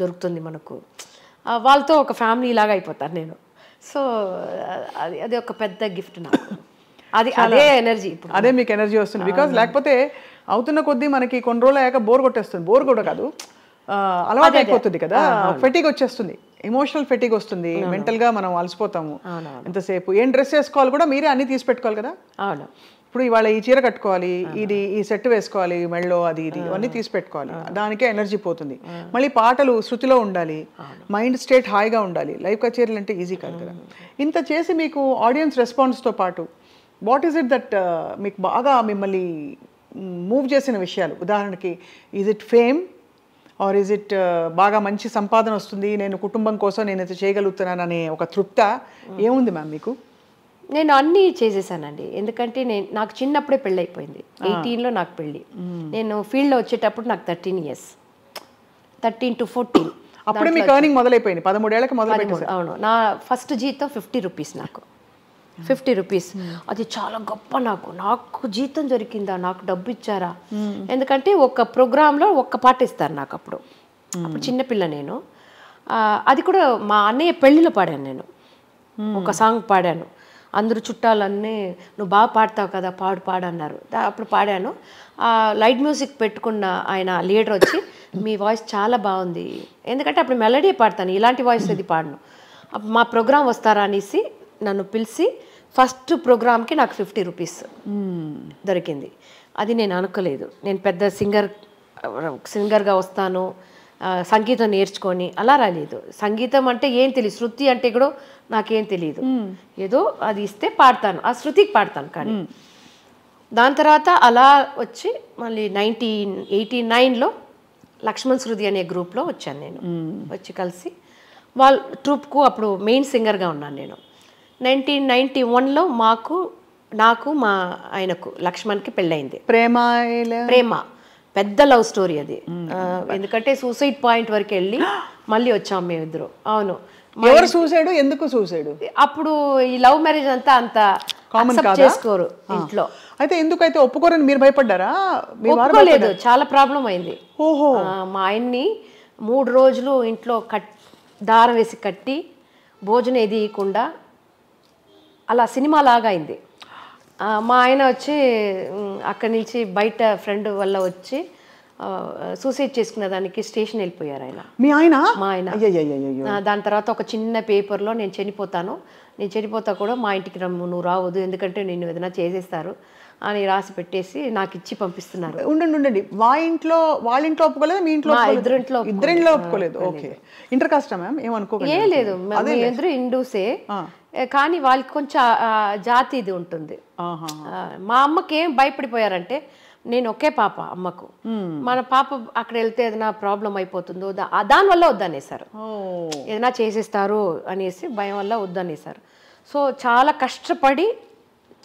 దొరుకుతుంది మనకు వాళ్ళతో ఒక ఫ్యామిలీ లాగా అయిపోతాను నేను సో అది అది ఒక పెద్ద గిఫ్ట్ నాకు అది అదే ఎనర్జీ ఇప్పుడు అదే మీకు ఎనర్జీ వస్తుంది బికాస్ లేకపోతే అవుతున్న కొద్దీ మనకి కొన్ని రోజులు అయ్యాక బోర్ కొట్టేస్తుంది బోర్ కూడా కాదు అలవాటు అయిపోతుంది కదా ఫెటీగ్ వచ్చేస్తుంది ఎమోషనల్ ఫెటీగ్ వస్తుంది మెంటల్గా మనం అలసిపోతాము ఎంతసేపు ఏం డ్రెస్ వేసుకోవాలి కూడా మీరే అన్ని తీసి పెట్టుకోవాలి కదా అవును ఇప్పుడు ఇవాళ ఈ చీర కట్టుకోవాలి ఇది ఈ సెట్ వేసుకోవాలి మెళ్ళో అది ఇది ఇవన్నీ తీసి పెట్టుకోవాలి దానికే ఎనర్జీ పోతుంది మళ్ళీ పాటలు శృతిలో ఉండాలి మైండ్ స్టేట్ హాయిగా ఉండాలి లైవ్ కచేరీలు అంటే ఈజీ కాదు కదా ఇంత చేసి మీకు ఆడియన్స్ రెస్పాన్స్తో పాటు వాట్ ఈస్ ఇట్ దట్ మీకు బాగా మిమ్మల్ని మూవ్ చేసిన విషయాలు ఉదాహరణకి is it fame or is it బాగా మంచి సంపాదన వస్తుంది నేను కుటుంబం కోసం నేను ఇది చేయగలుగుతున్నాననే ఒక తృప్త ఏముంది మ్యామ్ మీకు నేను అన్ని చేసేసానండి ఎందుకంటే నేను నాకు చిన్నప్పుడే పెళ్ళి అయిపోయింది ఎయిటీన్లో నాకు పెళ్ళి నేను ఫీల్డ్లో వచ్చేటప్పుడు నాకు thirteen years thirteen to fourteen అప్పుడు మీకు ఎర్నింగ్ మొదలైపోయింది పదమూడేళ్ళకి మొదలైపోయింది అవును నా ఫస్ట్ జీతం ఫిఫ్టీ రూపీస్ నాకు ఫిఫ్టీ రూపీస్ అది చాలా గొప్ప నాకు నాకు జీతం దొరికిందా నాకు డబ్బు ఇచ్చారా ఎందుకంటే ఒక ప్రోగ్రాంలో ఒక్క పాట ఇస్తారు నాకు అప్పుడు అప్పుడు చిన్నపిల్ల నేను అది కూడా మా అన్నయ్య పెళ్ళిలో పాడాను నేను ఒక సాంగ్ పాడాను అందరు చుట్టాలన్నీ నువ్వు బాగా పాడతావు కదా పాడు పాడు అన్నారు అప్పుడు పాడాను ఆ లైట్ మ్యూజిక్ పెట్టుకున్న ఆయన లీడర్ వచ్చి మీ వాయిస్ చాలా బాగుంది ఎందుకంటే అప్పుడు మెలడీ పాడతాను ఇలాంటి వాయిస్ అది పాడను మా ప్రోగ్రాం వస్తారా అనేసి నన్ను పిలిచి ఫస్ట్ ప్రోగ్రామ్కి నాకు ఫిఫ్టీ రూపీస్ దొరికింది అది నేను అనుకోలేదు నేను పెద్ద సింగర్ సింగర్గా వస్తాను సంగీతం నేర్చుకొని అలా రాలేదు సంగీతం అంటే ఏం తెలియదు శృతి అంటే కూడా నాకేం తెలియదు ఏదో అది ఇస్తే పాడతాను ఆ శృతికి పాడతాను కానీ దాని తర్వాత అలా వచ్చి మళ్ళీ నైన్టీన్ ఎయిటీ నైన్లో లక్ష్మణ్ శృతి అనే గ్రూప్లో వచ్చాను నేను వచ్చి కలిసి వాళ్ళ ట్రూప్కు అప్పుడు మెయిన్ సింగర్గా ఉన్నాను నేను నైన్టీన్ నైన్టీ వన్లో మాకు నాకు మా ఆయనకు లక్ష్మణ్కి పెళ్ళైంది ప్రేమ ప్రేమ పెద్ద లవ్ స్టోరీ అది ఎందుకంటే సూసైడ్ పాయింట్ వరకు వెళ్ళి మళ్ళీ వచ్చాం మేమిద్దరు అవును ఎవరు చూసాడు ఎందుకు చూసాడు అప్పుడు ఈ లవ్ మ్యారేజ్ అంతా అంత కామన్ చేసుకోరు ఇంట్లో అయితే ఎందుకైతే ఒప్పుకోరని మీరు భయపడ్డారా ఒప్పుకోలేదు చాలా ప్రాబ్లం అయింది ఓహో మా ఆయన్ని మూడు రోజులు ఇంట్లో కట్ దారం వేసి కట్టి భోజనం ఎదియకుండా అలా సినిమా లాగా అయింది మా ఆయన వచ్చి అక్కడి నుంచి బయట ఫ్రెండ్ వల్ల వచ్చి సూసైడ్ చేసుకున్న దానికి స్టేషన్ వెళ్ళిపోయారు ఆయన మీ ఆయన మా ఆయన దాని తర్వాత ఒక చిన్న పేపర్లో నేను చనిపోతాను నేను చనిపోతా కూడా మా ఇంటికి రమ్ము నువ్వు రావద్దు ఎందుకంటే నేను ఏదైనా చేసేస్తారు అని రాసి పెట్టేసి నాకు ఇచ్చి పంపిస్తున్నారు ఉండండి ఉండండి మా ఇంట్లో వాళ్ళ ఇంట్లో ఒప్పుకోలేదు మీ ఇంట్లో ఇద్దరింట్లో ఇద్దరింట్లో ఒప్పుకోలేదు ఓకే ఇంటర్ కాస్టా మ్యామ్ ఏమనుకో ఏం లేదు ఇద్దరు ఇండూసే కానీ వాళ్ళకి కొంచెం జాతి ఇది ఉంటుంది మా అమ్మకి ఏం భయపడిపోయారంటే నేను ఒకే పాప అమ్మకు మన పాప అక్కడ వెళ్తే ఏదైనా ప్రాబ్లం అయిపోతుందో దానివల్ల వద్దనేసారు ఏదైనా చేసేస్తారు అనేసి భయం వల్ల వద్దనేసారు సో చాలా కష్టపడి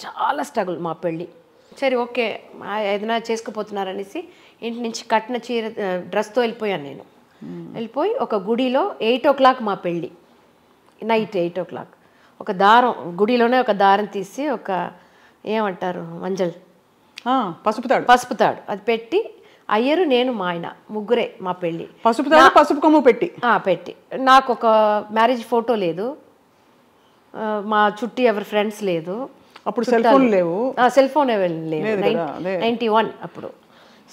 చాలా స్ట్రగుల్ మా పెళ్ళి సరే ఓకే ఏదైనా చేసుకుపోతున్నారనేసి ఇంటి నుంచి కట్టిన చీర డ్రెస్తో వెళ్ళిపోయాను నేను వెళ్ళిపోయి ఒక గుడిలో ఎయిట్ ఓ క్లాక్ మా పెళ్ళి నైట్ ఎయిట్ ఓ క్లాక్ ఒక దారం గుడిలోనే ఒక దారం తీసి ఒక ఏమంటారు మంజల్ పసుపుతాడు పసుపుతాడు అది పెట్టి అయ్యరు నేను మా ఆయన ముగ్గురే మా పెళ్ళి పసుపు పసుపు కొమ్ము పెట్టి పెట్టి నాకు ఒక మ్యారేజ్ ఫోటో లేదు మా చుట్టూ ఎవరు ఫ్రెండ్స్ లేదు అప్పుడు సెల్ ఫోన్ లేవు సెల్ ఫోన్ లేదు నైంటీ వన్ అప్పుడు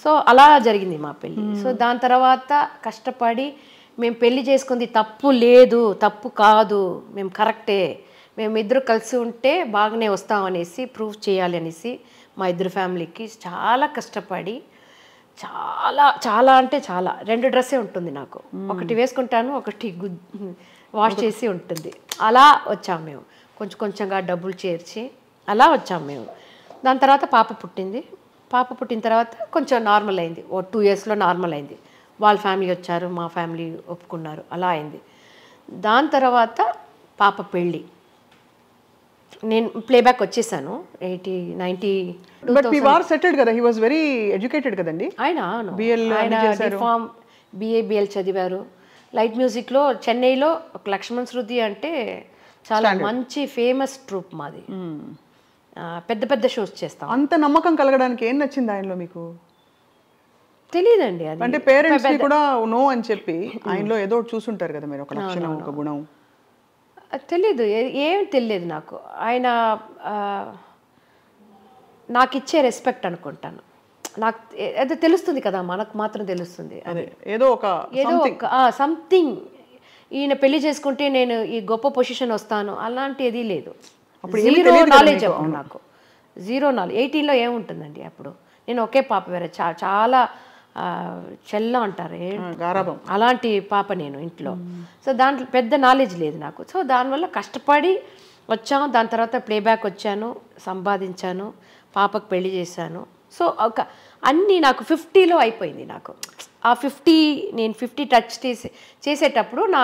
సో అలా జరిగింది మా పెళ్ళి సో దాని తర్వాత కష్టపడి మేము పెళ్లి చేసుకుంది తప్పు లేదు తప్పు కాదు మేము కరెక్టే మేమిద్దరు కలిసి ఉంటే బాగానే వస్తామనేసి ప్రూఫ్ చేయాలి అనేసి మా ఇద్దరు ఫ్యామిలీకి చాలా కష్టపడి చాలా చాలా అంటే చాలా రెండు డ్రెస్సే ఉంటుంది నాకు ఒకటి వేసుకుంటాను ఒకటి వాష్ చేసి ఉంటుంది అలా వచ్చాము మేము కొంచెం కొంచెంగా డబ్బులు చేర్చి అలా వచ్చాము మేము దాని తర్వాత పాప పుట్టింది పాప పుట్టిన తర్వాత కొంచెం నార్మల్ అయింది ఓ టూ ఇయర్స్లో నార్మల్ అయింది వాళ్ళ ఫ్యామిలీ వచ్చారు మా ఫ్యామిలీ ఒప్పుకున్నారు అలా అయింది దాని తర్వాత పాప పెళ్ళి నేను ప్లేబ్యాక్ వచ్చేసాను ఎయిటీ నైన్టీ బట్ సెటిల్డ్ కదా హీ వాజ్ వెరీ ఎడ్యుకేటెడ్ కదండి ఆయన బిఎల్ ఆయన డిఫామ్ బిఏ బిఎల్ చదివారు లైట్ మ్యూజిక్లో చెన్నైలో ఒక లక్ష్మణ్ శృతి అంటే చాలా మంచి ఫేమస్ ట్రూప్ మాది పెద్ద పెద్ద షోస్ చేస్తాం అంత నమ్మకం కలగడానికి ఏం నచ్చింది ఆయనలో మీకు తెలియదండి అంటే పేరెంట్స్ కూడా నో అని చెప్పి ఆయనలో ఏదో చూసుంటారు కదా మీరు ఒక లక్షణం ఒక గుణం తెలీదు ఏం తెలియదు నాకు ఆయన నాకు ఇచ్చే రెస్పెక్ట్ అనుకుంటాను నాకు అదే తెలుస్తుంది కదా మనకు మాత్రం తెలుస్తుంది ఏదో ఒక ఏదో ఒక సంథింగ్ ఈయన పెళ్లి చేసుకుంటే నేను ఈ గొప్ప పొజిషన్ వస్తాను అలాంటిది లేదు జీరో నాలెడ్జ్ నాకు జీరో నాలెడ్జ్ ఎయిటీన్లో ఏముంటుందండి అప్పుడు నేను ఒకే పాప వేరే చాలా చెల్ల అంటారు గారాభం అలాంటి పాప నేను ఇంట్లో సో దాంట్లో పెద్ద నాలెడ్జ్ లేదు నాకు సో దానివల్ల కష్టపడి వచ్చాము దాని తర్వాత ప్లేబ్యాక్ వచ్చాను సంపాదించాను పాపకు పెళ్లి చేశాను సో ఒక అన్నీ నాకు ఫిఫ్టీలో అయిపోయింది నాకు ఆ ఫిఫ్టీ నేను ఫిఫ్టీ టచ్ చేసే చేసేటప్పుడు నా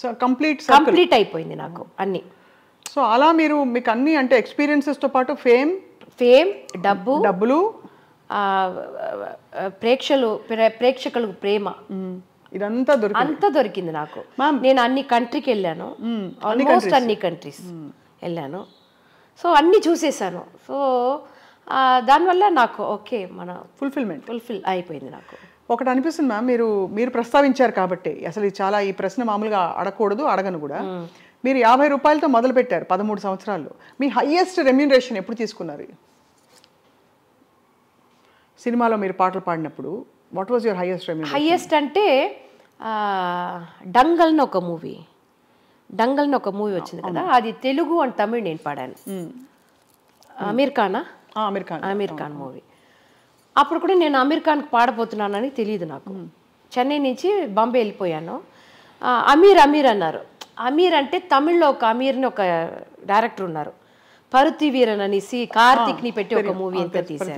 సో కంప్లీట్ కంప్లీట్ అయిపోయింది నాకు అన్నీ సో అలా మీరు మీకు అన్నీ అంటే ఎక్స్పీరియన్సెస్తో పాటు ఫేమ్ ఫేమ్ డబ్బు డబ్బులు ప్రేక్షలు ప్రేక్షకులకు ప్రేమ ఇదంతా దొరికి అంతా దొరికింది నాకు నేను అన్ని కంట్రీకి వెళ్ళాను ఆల్మోస్ట్ అన్ని కంట్రీస్ వెళ్ళాను సో అన్ని చూసేసాను సో దానివల్ల నాకు ఓకే మన ఫుల్ఫిల్మెంట్ ఫుల్ఫిల్ అయిపోయింది నాకు ఒకటి అనిపిస్తుంది మ్యామ్ మీరు మీరు ప్రస్తావించారు కాబట్టి అసలు చాలా ఈ ప్రశ్న మామూలుగా అడగకూడదు అడగను కూడా మీరు యాభై రూపాయలతో మొదలుపెట్టారు పదమూడు సంవత్సరాల్లో మీ హయ్యెస్ట్ రెమ్యూనరేషన్ ఎప్పుడు తీసుకున్నారు సినిమాలో మీరు పాటలు పాడినప్పుడు what was your highest highest అంటే డంగల్ని ఒక మూవీ డంగల్ని ఒక మూవీ వచ్చింది కదా అది తెలుగు అండ్ తమిళ్ నేను పాడాను అమీర్ ఖానా అమీర్ ఖాన్ అమీర్ ఖాన్ మూవీ అప్పుడు కూడా నేను అమీర్ ఖాన్కి పాడబోతున్నానని తెలియదు నాకు చెన్నై నుంచి బాంబే వెళ్ళిపోయాను అమీర్ అమీర్ అన్నారు అమీర్ అంటే తమిళ్లో ఒక అమీర్ని ఒక డైరెక్టర్ ఉన్నారు పరుతి వీరన్ అనేసి కార్తిక్ని పెట్టి ఒక మూవీ ఎంత తీసి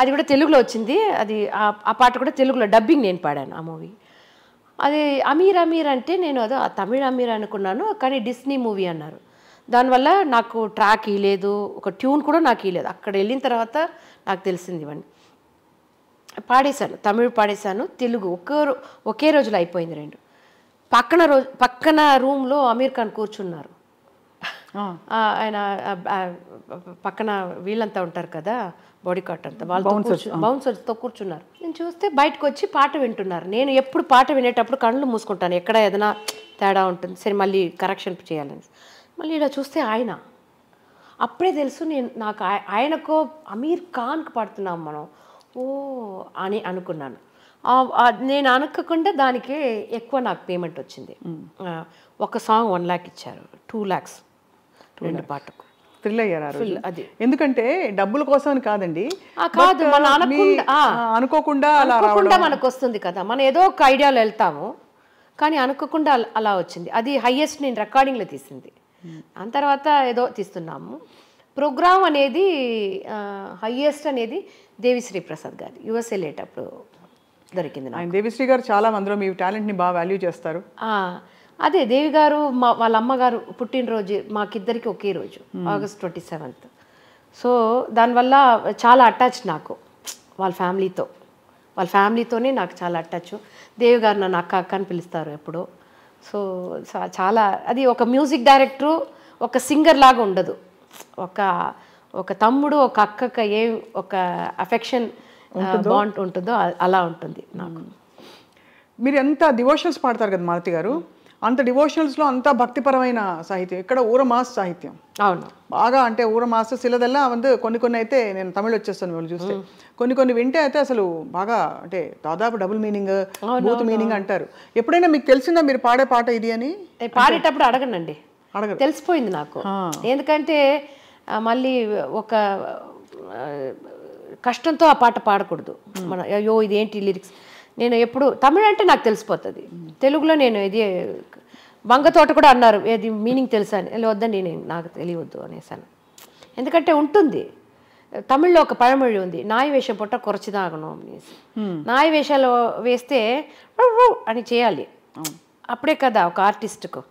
అది కూడా తెలుగులో వచ్చింది అది ఆ పాట కూడా తెలుగులో డబ్బింగ్ నేను పాడాను ఆ మూవీ అది అమీర్ అమీర్ అంటే నేను అదో తమిళ అమీర్ అనుకున్నాను కానీ డిస్నీ మూవీ అన్నారు దానివల్ల నాకు ట్రాక్ ఇవ్వలేదు ఒక ట్యూన్ కూడా నాకు ఇవ్వలేదు అక్కడ వెళ్ళిన తర్వాత నాకు తెలిసింది ఇవన్నీ పాడేశాను తమిళ్ పాడేశాను తెలుగు ఒకే ఒకే రోజులో అయిపోయింది రెండు పక్కన రో పక్కన రూమ్లో అమీర్ ఖాన్ కూర్చున్నారు ఆయన పక్కన వీళ్ళంతా ఉంటారు కదా బాడీ కాట్ అంతా వాళ్ళు బౌన్సర్స్తో కూర్చున్నారు నేను చూస్తే బయటకు వచ్చి పాట వింటున్నారు నేను ఎప్పుడు పాట వినేటప్పుడు కళ్ళు మూసుకుంటాను ఎక్కడ ఏదైనా తేడా ఉంటుంది సరే మళ్ళీ కరెక్షన్ చేయాలని మళ్ళీ ఇలా చూస్తే ఆయన అప్పుడే తెలుసు నేను నాకు ఆయనకో అమీర్ ఖాన్కి పాడుతున్నాం మనం ఓ అని అనుకున్నాను నేను అనుకోకుండా దానికే ఎక్కువ నాకు పేమెంట్ వచ్చింది ఒక సాంగ్ వన్ ల్యాక్ ఇచ్చారు టూ ల్యాక్స్ రెండు పాటకు అయ్యారు అది ఎందుకంటే డబ్బుల కోసం కాదండి కాదు మన అనుకోకుండా అనుకోకుండా మనకు వస్తుంది కదా మనం ఏదో ఒక ఐడియాలో వెళ్తాము కానీ అనుకోకుండా అలా వచ్చింది అది హయ్యెస్ట్ నేను రికార్డింగ్లో తీసింది ఆ తర్వాత ఏదో తీస్తున్నాము ప్రోగ్రామ్ అనేది హయ్యెస్ట్ అనేది దేవిశ్రీ ప్రసాద్ గారు యుఎస్ఏ లేటప్పుడు దొరికింది ఆయన దేవిశ్రీ గారు చాలా మందిలో మీ టాలెంట్ని బాగా వాల్యూ చేస్తారు అదే దేవి గారు మా వాళ్ళ అమ్మగారు పుట్టినరోజు మాకిద్దరికి ఒకే రోజు ఆగస్ట్ ట్వంటీ సెవెంత్ సో దానివల్ల చాలా అటాచ్ నాకు వాళ్ళ ఫ్యామిలీతో వాళ్ళ ఫ్యామిలీతోనే నాకు చాలా అటాచ్ దేవి గారు నన్ను అక్క అక్క అని పిలుస్తారు ఎప్పుడో సో చాలా అది ఒక మ్యూజిక్ డైరెక్టరు ఒక సింగర్ లాగా ఉండదు ఒక ఒక తమ్ముడు ఒక అక్కక ఏ ఒక అఫెక్షన్ బాండ్ ఉంటుందో అలా ఉంటుంది నాకు మీరు ఎంత డివోషనల్స్ పాడతారు కదా మారుతి గారు అంత డివోషనల్స్లో అంతా భక్తిపరమైన సాహిత్యం ఇక్కడ ఊరమాస సాహిత్యం అవును బాగా అంటే ఊరమాస శిలదల్లా వంద కొన్ని కొన్ని అయితే నేను తమిళ్ వచ్చేస్తాను వాళ్ళు చూస్తే కొన్ని కొన్ని వింటే అయితే అసలు బాగా అంటే దాదాపు డబుల్ మీనింగ్ బూత్ మీనింగ్ అంటారు ఎప్పుడైనా మీకు తెలిసిందా మీరు పాడే పాట ఇది అని పాడేటప్పుడు అడగనండి అడగ తెలిసిపోయింది నాకు ఎందుకంటే మళ్ళీ ఒక కష్టంతో ఆ పాట పాడకూడదు మన అయ్యో ఇదేంటి లిరిక్స్ నేను ఎప్పుడు తమిళ అంటే నాకు తెలిసిపోతుంది తెలుగులో నేను ఇది తోట కూడా అన్నారు ఏది మీనింగ్ తెలుసా అని వద్దండి నేను నాకు తెలియవద్దు అనేసాను ఎందుకంటే ఉంటుంది తమిళ్లో ఒక పഴమొழి ఉంది నాయ వేషం పొట్ట కొరచిదాగను అనేసి నాయ వేషాలు వేస్తే అని చేయాలి అప్పుడే కదా ఒక ఆర్టిస్ట్కు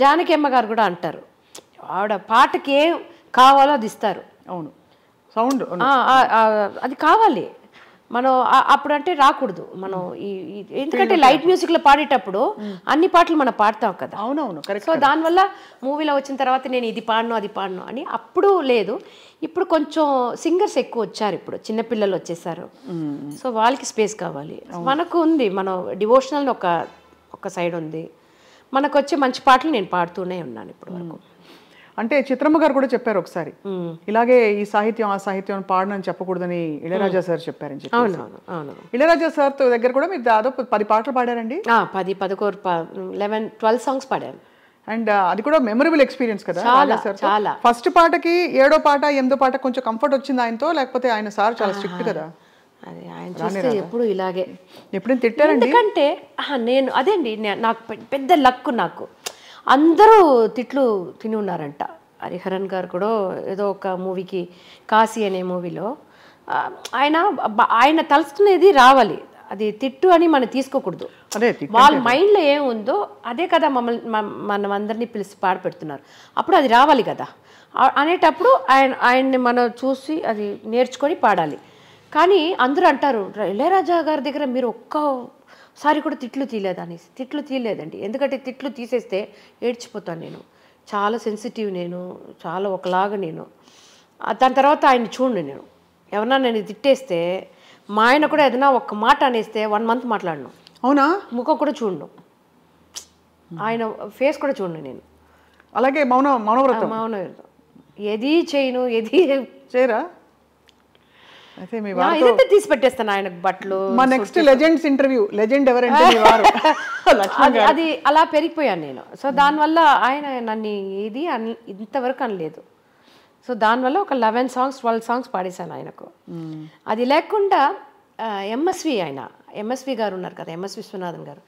జానకి అమ్మగారు కూడా అంటారు ఆవిడ పాటకి ఏం కావాలో అది ఇస్తారు అవును సౌండ్ అది కావాలి మనం అప్పుడు అంటే రాకూడదు మనం ఈ ఎందుకంటే లైట్ మ్యూజిక్ లో పాడేటప్పుడు అన్ని పాటలు మనం పాడతాం కదా అవునవును సో దానివల్ల మూవీలో వచ్చిన తర్వాత నేను ఇది పాడను అది పాడను అని అప్పుడు లేదు ఇప్పుడు కొంచెం సింగర్స్ ఎక్కువ వచ్చారు ఇప్పుడు చిన్నపిల్లలు వచ్చేసారు సో వాళ్ళకి స్పేస్ కావాలి మనకు ఉంది మనం డివోషనల్ ఒక ఒక సైడ్ ఉంది మనకు వచ్చే మంచి పాటలు నేను పాడుతూనే ఉన్నాను ఇప్పుడు వరకు అంటే చిత్రమ్మ గారు కూడా చెప్పారు ఒకసారి ఇలాగే ఈ సాహిత్యం ఆ సాహిత్యం పాడనని చెప్పకూడదని ఇళయరాజా సార్ చెప్పారని చెప్పి ఇళయరాజా సార్ దగ్గర కూడా మీరు దాదాపు పది పాటలు పాడారండి పది పదకొరు లెవెన్ ట్వెల్వ్ సాంగ్స్ పాడారు అండ్ అది కూడా మెమరబుల్ ఎక్స్పీరియన్స్ కదా చాలా చాలా ఫస్ట్ పాటకి ఏడో పాట ఎనిమిదో పాట కొంచెం కంఫర్ట్ వచ్చింది ఆయనతో లేకపోతే ఆయన సార్ చాలా స్ట్రిక్ట్ కదా అది ఆయన చూస్తే ఎప్పుడు ఇలాగే ఎప్పుడైనా తిట్టారు ఎందుకంటే నేను అదే అండి నాకు పెద్ద లక్ నాకు అందరూ తిట్లు తిని ఉన్నారంట హరిహరన్ గారు కూడా ఏదో ఒక మూవీకి కాశీ అనే మూవీలో ఆయన ఆయన తలుచుకునేది రావాలి అది తిట్టు అని మనం తీసుకోకూడదు వాళ్ళ మైండ్లో ఏముందో అదే కదా మమ్మల్ని మనం అందరినీ పిలిచి పాడపెడుతున్నారు అప్పుడు అది రావాలి కదా అనేటప్పుడు ఆయన ఆయన్ని మనం చూసి అది నేర్చుకొని పాడాలి కానీ అందరూ అంటారు ఇళయరాజా గారి దగ్గర మీరు ఒక్క సారి కూడా తిట్లు తీయలేదు అనేసి తిట్లు తీయలేదండి ఎందుకంటే తిట్లు తీసేస్తే ఏడ్చిపోతాను నేను చాలా సెన్సిటివ్ నేను చాలా ఒకలాగా నేను దాని తర్వాత ఆయన చూడండి నేను ఎవరన్నా నేను తిట్టేస్తే మా ఆయన కూడా ఏదైనా ఒక్క మాట అనేస్తే వన్ మంత్ మాట్లాడను అవునా ముఖం కూడా చూడను ఆయన ఫేస్ కూడా చూడండి నేను అలాగే మౌన మౌనవ్రతం మౌనవ్రతం ఏది చేయను ఏది చేయరా తీసి పెట్టేస్తాను ఆయన బట్టలు మా నెక్స్ట్ లెజెండ్స్ ఇంటర్వ్యూ లెజెండ్ ఎవరంటే అది అలా పెరిగిపోయాను నేను సో దానివల్ల ఆయన నన్ను ఇది అని ఇంతవరకు అనలేదు సో దానివల్ల ఒక లెవెన్ సాంగ్స్ ట్వెల్వ్ సాంగ్స్ పాడేశాను ఆయనకు అది లేకుండా ఎంఎస్వి ఆయన ఎంఎస్వి గారు ఉన్నారు కదా ఎంఎస్ విశ్వనాథన్ గారు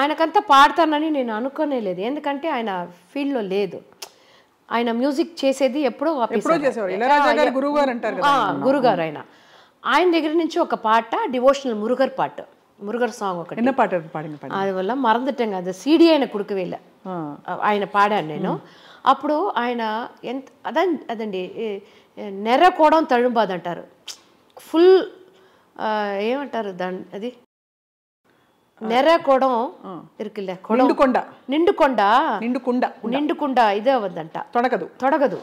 ఆయనకంతా పాడతానని నేను అనుకోనే లేదు ఎందుకంటే ఆయన ఫీల్డ్లో లేదు ఆయన మ్యూజిక్ చేసేది ఎప్పుడో గురుగారు ఆయన ఆయన దగ్గర నుంచి ఒక పాట డివోషనల్ మురుగర్ పాట మురుగర్ సాంగ్ ఒక என்ன పాట పాడింది అది వల్ల మరందిట్టంగా అది సీడీ ఆయన కుడుకవేళ ఆయన పాడాను నేను అప్పుడు ఆయన ఎంత అదే అదండి నెర్ర కోడం తழும்பாது అంటారు ఫుల్ ఏమంటారు దాని అది నెర కొడం இருக்குல்ல கொடம் నిండుకొండ నిండుకొండ నిండుకుండ నిండుకొండ ఇదే అవ్వదంట తొడగదు తొడగదు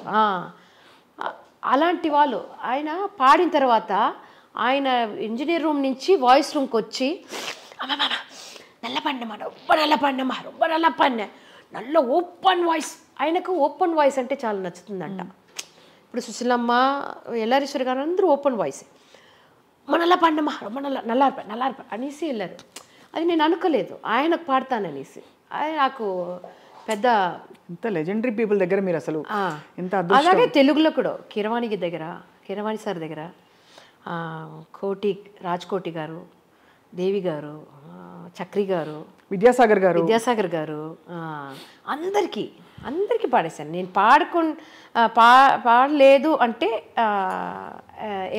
అలాంటి వాళ్ళు ఆయన పాడిన తర్వాత ఆయన ఇంజనీర్ రూమ్ నుంచి వాయిస్ రూమ్కి వచ్చి అమ్మమ్మ నల్ల పండమ్మా రొబ్బ నల్ల పండమ్మా రొబ్బ నల్ల పండ నల్ల ఓపెన్ వాయిస్ ఆయనకు ఓపెన్ వాయిస్ అంటే చాలా నచ్చుతుందంట ఇప్పుడు సుశీలమ్మ ఎల్లారీశ్వర్ గారు అందరూ ఓపెన్ వాయిస్ మా నల్ల పండమ్మా రొమ్మ నల్ల నల్లారిపై నల్లారిపై అనేసి వెళ్ళారు అది నేను అనుకోలేదు ఆయనకు పాడతాననేసి నాకు పెద్ద ఇంత లెజెండరీ పీపుల్ దగ్గర మీరు అసలు అలాగే తెలుగులో కూడా కిరవాణి దగ్గర కిరవాణి సార్ దగ్గర కోటి రాజ్కోటి గారు దేవి గారు చక్రి గారు విద్యాసాగర్ గారు విద్యాసాగర్ గారు అందరికీ అందరికీ పాడేశాను నేను పాడుకు పా పాడలేదు అంటే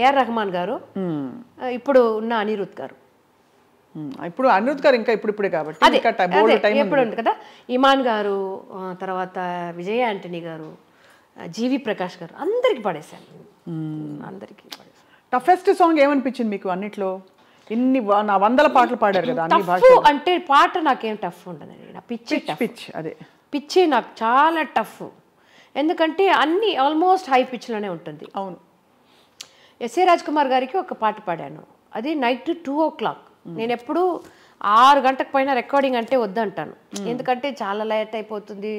ఏఆర్ రెహమాన్ గారు ఇప్పుడు ఉన్న అనిరుద్ గారు ఇప్పుడు అనిరుద్ గారు ఇంకా ఇప్పుడు ఇప్పుడే కాబట్టి ఎప్పుడు ఉంది కదా ఇమాన్ గారు తర్వాత విజయ యాంటనీ గారు జీవి ప్రకాష్ గారు అందరికీ పాడేశాను అందరికీ టఫెస్ట్ సాంగ్ ఏమనిపించింది మీకు అన్నిట్లో ఇన్ని నా వందల పాటలు పాడారు కదా అంటే పాట నాకేం టఫ్ ఉండదండి నా పిచ్చి పిచ్ అదే పిచ్చి నాకు చాలా టఫ్ ఎందుకంటే అన్ని ఆల్మోస్ట్ హై పిచ్లోనే ఉంటుంది అవును ఎస్ఏ రాజ్ కుమార్ గారికి ఒక పాట పాడాను అది నైట్ టూ ఓ క్లాక్ నేను ఎప్పుడు ఆరు గంటకు పైన రికార్డింగ్ అంటే వద్దంటాను ఎందుకంటే చాలా లేట్ అయిపోతుంది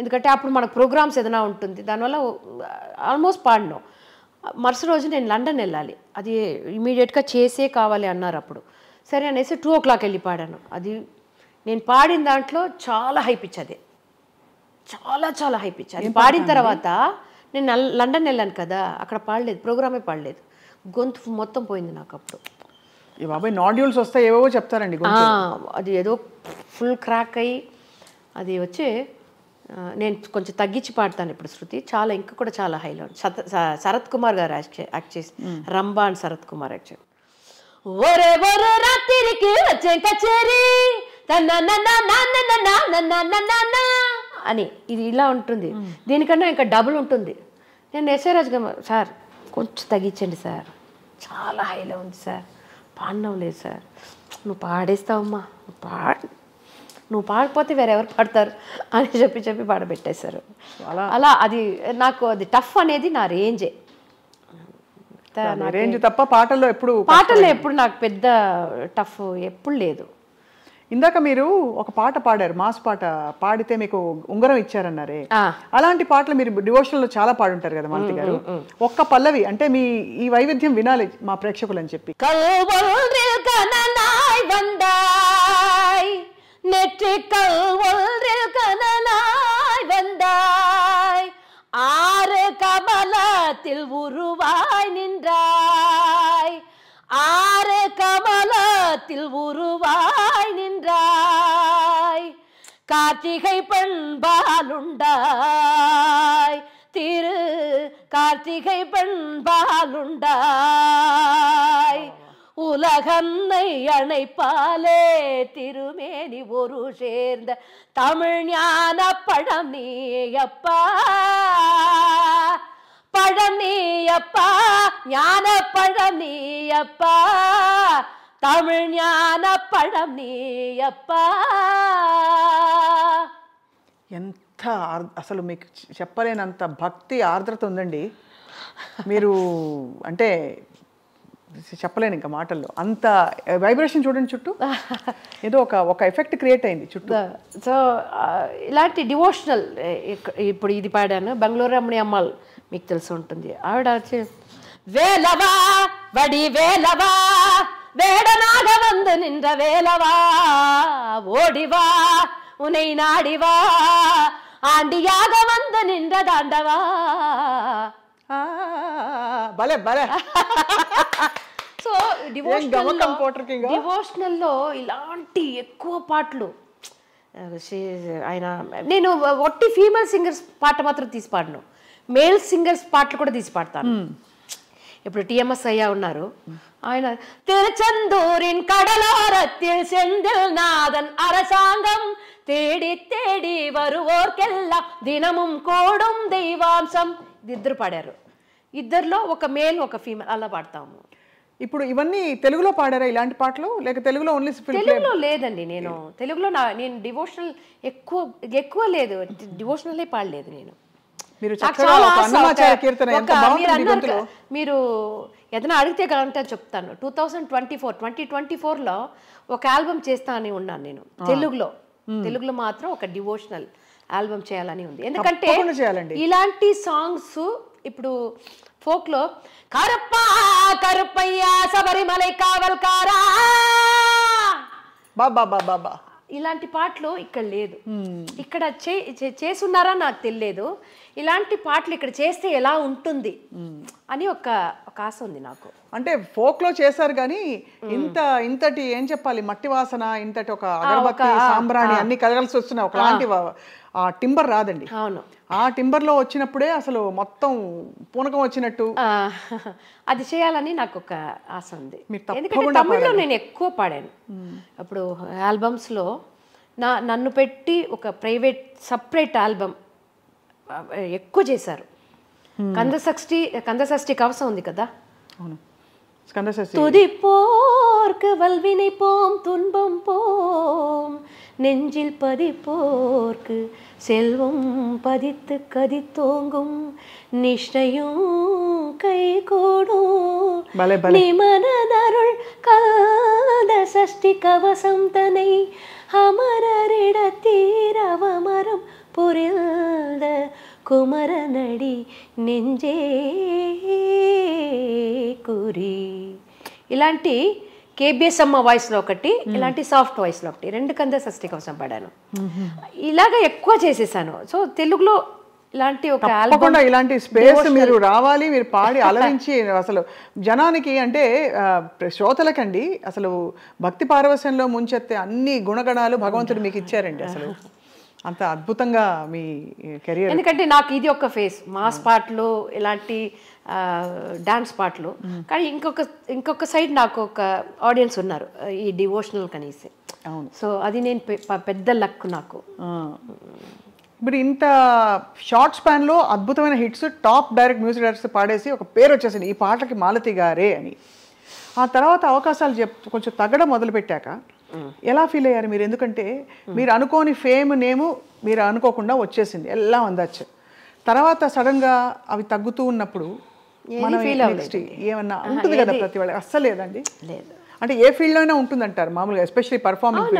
ఎందుకంటే అప్పుడు మనకు ప్రోగ్రామ్స్ ఏదైనా ఉంటుంది దానివల్ల ఆల్మోస్ట్ పాడినాం మరుసటి రోజు నేను లండన్ వెళ్ళాలి అది ఇమీడియట్గా చేసే కావాలి అన్నారు అప్పుడు సరే అనేసి టూ ఓ క్లాక్ వెళ్ళి పాడాను అది నేను పాడిన దాంట్లో చాలా హైపిచ్ అదే చాలా చాలా హైపిచ్ అది పాడిన తర్వాత నేను లండన్ వెళ్ళాను కదా అక్కడ పాడలేదు ప్రోగ్రామే పాడలేదు గొంతు మొత్తం పోయింది నాకు అప్పుడు ఈ బాబాయ్ నాడ్యూల్స్ వస్తాయి ఏవో చెప్తారండి అది ఏదో ఫుల్ క్రాక్ అయ్యి అది వచ్చి నేను కొంచెం తగ్గించి పాడతాను ఇప్పుడు శృతి చాలా ఇంకా కూడా చాలా హైలో శరత్ కుమార్ గారు యాక్ట్ చేసి రంబా అండ్ శరత్ కుమార్ యాక్ట్ ఒరే రాత్రికి వచ్చే అని ఇది ఇలా ఉంటుంది దీనికన్నా ఇంకా డబుల్ ఉంటుంది నేను ఎస్ఏరాజ్ గారు సార్ కొంచెం తగ్గించండి సార్ చాలా హైలో ఉంది సార్ పాడడం లేదు సార్ నువ్వు పాడేస్తావమ్మా పా నువ్వు పాడకపోతే వేరెవరు పాడతారు అని చెప్పి చెప్పి పాడబెట్టేశారు అలా అది నాకు అది టఫ్ అనేది నా రేంజే రేంజ్ తప్ప పాటల్లో ఎప్పుడు పాటల్లో ఎప్పుడు నాకు పెద్ద టఫ్ ఎప్పుడు లేదు ఇందాక మీరు ఒక పాట పాడారు మాస్ పాట పాడితే మీకు ఉంగరం ఇచ్చారన్నారే అలాంటి పాటలు మీరు లో చాలా పాడుంటారు కదా మాలతి గారు ఒక్క పల్లవి అంటే మీ ఈ వైవిధ్యం వినాలి మా ప్రేక్షకులు అని చెప్పి நெற்றிக்கல் ஒன்றில் கனலாய் வந்தாய் ஆறு கமலத்தில் உருவாய் நின்றாய் ஆறு கமலத்தில் உருவாய் நின்றாய் கார்த்திகை பண்பாலுண்டாய் திரு கார்த்திகை பண்பாலுண்டாய் உலகன்னை அணைப்பாலே திருமேனி ஒரு சேர்ந்த தமிழ் ஞான பழம் நீயப்பா பழம் நீயப்பா ஞான பழம் நீயப்பா தமிழ் ஞான பழம் நீயப்பா ఎంత అసలు మీకు చెప్పలేనంత భక్తి ఆర్ద్రత ఉందండి మీరు అంటే చెప్పలేను ఇంకా మాటల్లో అంత వైబ్రేషన్ చూడండి చుట్టూ ఏదో ఒక ఒక ఎఫెక్ట్ క్రియేట్ అయింది చుట్టూ సో ఇలాంటి డివోషనల్ ఇప్పుడు ఇది పాడాను బెంగళూరు రమణి అమ్మాల్ మీకు తెలిసి ఉంటుంది ఆవిడ వచ్చి వేలవా వడి వేలవా వేడనాగ వందు నింద వేలవా ఓడివా உனை నాడివా ஆண்டியாக வந்த நின்ற దాండవా భలే భలే సో ఇలాంటి ఎక్కువ పాటలు ఆయన నేను ఒట్టి ఫీమేల్ సింగర్స్ పాట మాత్రం తీసి పాడను మేల్ సింగర్స్ పాటలు కూడా తీసి పాడతాను ఇప్పుడు టిఎంఎస్ అయ్యా ఉన్నారు ఆయన తిరుచందూరిన్ கடலோரத்தில் செந்தில் నాదన్ అరసాంగం తేడి తేడి வருவோர்க்கெல்லாம் దినమం கூடும் దైవాంశం ఇద్దరు పాడారు ఇద్దరులో ఒక మేల్ ఒక ఫీమేల్ అలా పాడతాము ఇప్పుడు ఇవన్నీ తెలుగులో పాడారా ఇలాంటి పాటలు లేక తెలుగులో ఓన్లీ తెలుగులో లేదండి నేను తెలుగులో నా నేను డివోషనల్ ఎక్కువ ఎక్కువ లేదు డివోషనలే పాడలేదు నేను మీరు మీరు ఏదైనా అడిగితే కనుక చెప్తాను two thousand twenty four twenty twenty ఫోర్లో ఒక ఆల్బమ్ చేస్తా అని ఉన్నాను నేను తెలుగులో తెలుగులో మాత్రం ఒక డివోషనల్ ఆల్బమ్ చేయాలని ఉంది ఎందుకంటే ఇలాంటి సాంగ్స్ ఇప్పుడు ఫోక్లో లో శబరిమలై కావల్ బాబా ఇలాంటి పాటలు ఇక్కడ లేదు ఇక్కడ చేస్తున్నారా నాకు తెలియదు ఇలాంటి పాటలు ఇక్కడ చేస్తే ఎలా ఉంటుంది అని ఒక ఒక ఆశ ఉంది నాకు అంటే ఫోక్ లో చేశారు కానీ ఇంత ఇంతటి ఏం చెప్పాలి మట్టి వాసన ఇంతటి ఒక అగరబత్తి సాంబ్రాణి అన్ని కలగలిసి వస్తున్నాయి ఒకలాంటి ఆ టింబర్ రాదండి అవును ఆ టింబర్లో వచ్చినప్పుడే అసలు మొత్తం పూనకం వచ్చినట్టు అది చేయాలని నాకు ఒక ఆశ ఉంది ఎందుకంటే తమిళ్లో నేను ఎక్కువ పాడాను అప్పుడు ఆల్బమ్స్లో నా నన్ను పెట్టి ఒక ప్రైవేట్ సపరేట్ ఆల్బమ్ ఎక్కువ చేశారు కంద షష్ఠి కంద కవసం ఉంది కదా అవును துதிப்போர்க்கு வல்வினை போம் துன்பம் போம் நெஞ்சில் பதிப்போர்க்கு செல்வம் பதித்து கதித்தோங்கும் நிஷ்டையும் கை கூடும் நிமனதருள் கல்த சஷ்டி கவசம் தனை அமரரிடத்தீரவமரம் புரிந்த కుమరనడి నెంజే కురి ఇలాంటి కేబిఎస్ అమ్మ వాయిస్లో ఒకటి ఇలాంటి సాఫ్ట్ వాయిస్లో ఒకటి రెండు కంద షష్ఠి కోసం పాడాను ఇలాగ ఎక్కువ చేసేసాను సో తెలుగులో ఇలాంటి ఒక తప్పకుండా ఇలాంటి స్పేస్ మీరు రావాలి మీరు పాడి అలరించి అసలు జనానికి అంటే శ్రోతలకండి అసలు భక్తి పారవశ్యంలో ముంచెత్తే అన్ని గుణగణాలు భగవంతుడు మీకు ఇచ్చారండి అసలు అంత అద్భుతంగా మీ కెరియర్ ఎందుకంటే నాకు ఇది ఒక ఫేస్ మాస్ పాటలు ఇలాంటి డాన్స్ పాటలు కానీ ఇంకొక ఇంకొక సైడ్ నాకు ఒక ఆడియన్స్ ఉన్నారు ఈ డివోషనల్ కనీసే అవును సో అది నేను పెద్ద లక్ నాకు ఇప్పుడు ఇంత షార్ట్ స్పాన్లో అద్భుతమైన hits top direct music directors పాడేసి ఒక పేరు వచ్చేసింది ఈ పాటకి మాలతి గారే అని ఆ తర్వాత అవకాశాలు చెప్ కొంచెం తగ్గడం మొదలుపెట్టాక ఎలా ఫీల్ అయ్యారు మీరు ఎందుకంటే మీరు అనుకోని ఫేమ్ నేము మీరు అనుకోకుండా వచ్చేసింది ఎలా అందచ్చు తర్వాత సడన్గా అవి తగ్గుతూ ఉన్నప్పుడు మనం ఏమన్నా ఉంటుంది కదా ప్రతి వాళ్ళు అస్సలేదండి లేదు అంటే ఏ ఫీల్డ్ అయినా అంటారు మామూలుగా ఎస్పెషలీ పర్ఫార్మెన్స్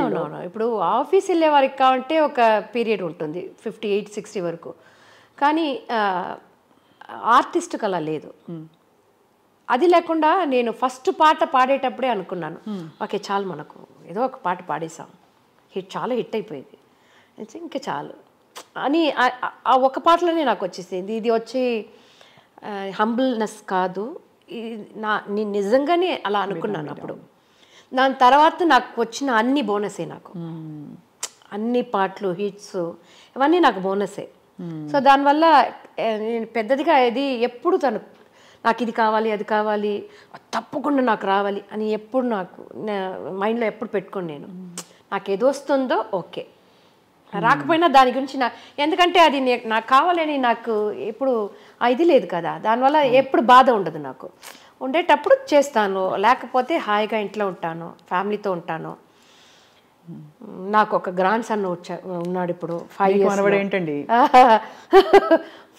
ఇప్పుడు ఆఫీస్ వెళ్ళే వారికి కావంటే ఒక పీరియడ్ ఉంటుంది ఫిఫ్టీ ఎయిట్ సిక్స్టీ వరకు కానీ ఆర్టిస్ట్ కల లేదు అది లేకుండా నేను ఫస్ట్ పాట పాడేటప్పుడే అనుకున్నాను ఓకే చాలు మనకు ఏదో ఒక పాట పాడేశాం హిట్ చాలా హిట్ అయిపోయింది ఇంకా చాలు అని ఆ ఒక పాటలోనే నాకు వచ్చేసింది ఇది వచ్చి హంబుల్నెస్ కాదు నా నేను నిజంగానే అలా అనుకున్నాను అప్పుడు దాని తర్వాత నాకు వచ్చిన అన్ని బోనసే నాకు అన్ని పాటలు హిట్స్ ఇవన్నీ నాకు బోనసే సో దానివల్ల నేను పెద్దదిగా ఇది ఎప్పుడు తను నాకు ఇది కావాలి అది కావాలి తప్పకుండా నాకు రావాలి అని ఎప్పుడు నాకు మైండ్లో ఎప్పుడు పెట్టుకోను నేను నాకు ఏదో వస్తుందో ఓకే రాకపోయినా దాని గురించి నా ఎందుకంటే అది నాకు కావాలని నాకు ఎప్పుడు ఇది లేదు కదా దానివల్ల ఎప్పుడు బాధ ఉండదు నాకు ఉండేటప్పుడు చేస్తాను లేకపోతే హాయిగా ఇంట్లో ఉంటాను ఫ్యామిలీతో ఉంటాను నాకు ఒక గ్రాండ్ సన్ వచ్చా ఉన్నాడు ఇప్పుడు ఫైవ్ ఇయర్స్ ఏంటండి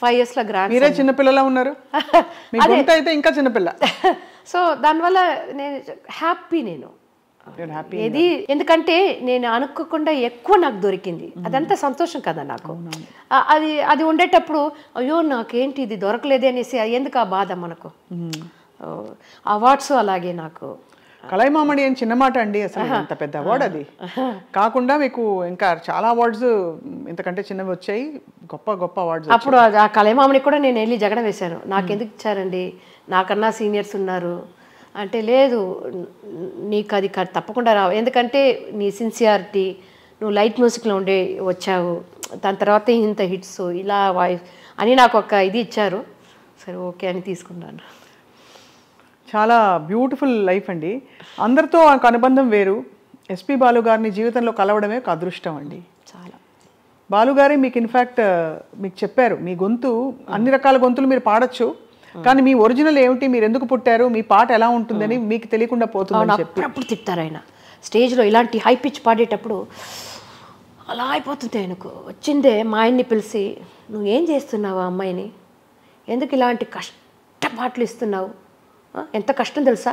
ఫైవ్ లో గ్రాండ్ మీరే చిన్నపిల్లలా ఉన్నారు అయితే ఇంకా చిన్నపిల్ల సో దానివల్ల నేను హ్యాపీ నేను ఏది ఎందుకంటే నేను అనుకోకుండా ఎక్కువ నాకు దొరికింది hmm. అదంతా సంతోషం కదా నాకు అది అది ఉండేటప్పుడు అయ్యో నాకేంటి ఇది దొరకలేదే అనేసి ఎందుకు ఆ బాధ మనకు అవార్డ్స్ hmm. అలాగే నాకు కలైమామణి అని చిన్న మాట అండి అసలు అంత పెద్ద అవార్డు అది కాకుండా మీకు ఇంకా చాలా అవార్డ్స్ ఇంతకంటే చిన్నవి వచ్చాయి గొప్ప గొప్ప అవార్డ్స్ అప్పుడు ఆ కలైమామణి కూడా నేను వెళ్ళి జగడ వేశాను నాకెందుకు ఇచ్చారండి నాకన్నా సీనియర్స్ ఉన్నారు అంటే లేదు నీకు అది తప్పకుండా రావు ఎందుకంటే నీ సిన్సియారిటీ నువ్వు లైట్ మ్యూజిక్లో ఉండే వచ్చావు దాని తర్వాత ఇంత హిట్స్ ఇలా వాయిస్ అని నాకు ఒక ఇది ఇచ్చారు సరే ఓకే అని తీసుకున్నాను చాలా బ్యూటిఫుల్ లైఫ్ అండి అందరితో ఒక అనుబంధం వేరు ఎస్పి బాలు గారిని జీవితంలో కలవడమే ఒక అదృష్టం అండి చాలా బాలుగారే మీకు ఇన్ఫ్యాక్ట్ మీకు చెప్పారు మీ గొంతు అన్ని రకాల గొంతులు మీరు పాడచ్చు కానీ మీ ఒరిజినల్ ఏమిటి మీరు ఎందుకు పుట్టారు మీ పాట ఎలా ఉంటుందని మీకు తెలియకుండా చెప్పి అప్పుడు తిట్టారు ఆయన స్టేజ్లో ఇలాంటి హై పిచ్ పాడేటప్పుడు అలా అయిపోతుంది ఆయనకు వచ్చిందే మా ఆయన్ని పిలిచి నువ్వు ఏం చేస్తున్నావు అమ్మాయిని ఎందుకు ఇలాంటి కష్టపాట్లు ఇస్తున్నావు ఎంత కష్టం తెలుసా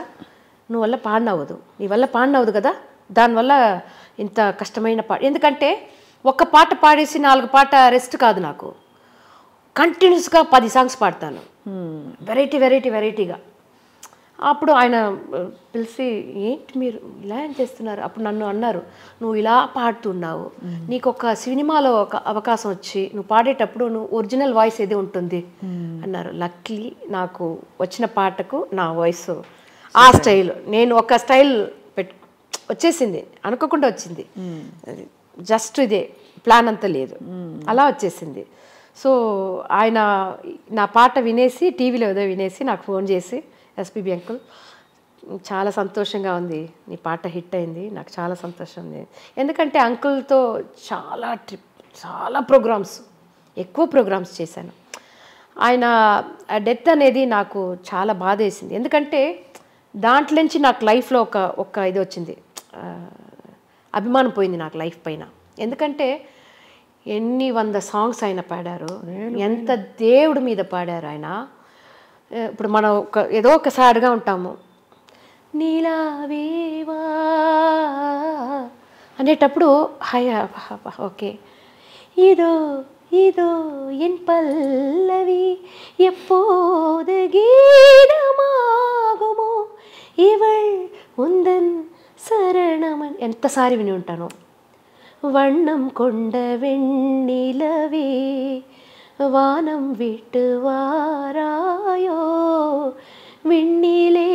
నువ్వు వల్ల పాడినవ్వదు నీ వల్ల పాడినవ్వదు కదా దానివల్ల ఇంత కష్టమైన పాట ఎందుకంటే ఒక్క పాట పాడేసి నాలుగు పాట రెస్ట్ కాదు నాకు కంటిన్యూస్గా పది సాంగ్స్ పాడతాను వెరైటీ వెరైటీ వెరైటీగా అప్పుడు ఆయన పిలిచి ఏంటి మీరు ఇలా ఏం చేస్తున్నారు అప్పుడు నన్ను అన్నారు నువ్వు ఇలా పాడుతున్నావు నీకు ఒక సినిమాలో ఒక అవకాశం వచ్చి నువ్వు పాడేటప్పుడు నువ్వు ఒరిజినల్ వాయిస్ ఏది ఉంటుంది అన్నారు లక్లీ నాకు వచ్చిన పాటకు నా వాయిస్ ఆ స్టైల్ నేను ఒక స్టైల్ పెట్ వచ్చేసింది అనుకోకుండా వచ్చింది జస్ట్ ఇదే ప్లాన్ అంతా లేదు అలా వచ్చేసింది సో ఆయన నా పాట వినేసి టీవీలో ఏదో వినేసి నాకు ఫోన్ చేసి ఎస్పీబీ అంకుల్ చాలా సంతోషంగా ఉంది నీ పాట హిట్ అయింది నాకు చాలా సంతోషం ఉంది ఎందుకంటే అంకుల్తో చాలా ట్రిప్ చాలా ప్రోగ్రామ్స్ ఎక్కువ ప్రోగ్రామ్స్ చేశాను ఆయన డెత్ అనేది నాకు చాలా బాధ వేసింది ఎందుకంటే దాంట్లోంచి నాకు లైఫ్లో ఒక ఒక ఇది వచ్చింది అభిమానం పోయింది నాకు లైఫ్ పైన ఎందుకంటే ఎన్ని వంద సాంగ్స్ ఆయన పాడారు ఎంత దేవుడి మీద పాడారు ఆయన ఇప్పుడు మనం ఒక ఏదో ఒక సాడ్గా ఉంటాము నీలావేవా అనేటప్పుడు హయ ఓకే ఇదో ఇదో ఎన్ పల్లవి எப்போது கீதமாகுமோ இவள் உந்தன் சரணமன் ఎంతసారి విని ఉంటాను వణ్ణం కొండ వెన్నీలవే வானம் விட்டு வாராயோ விண்ணிலே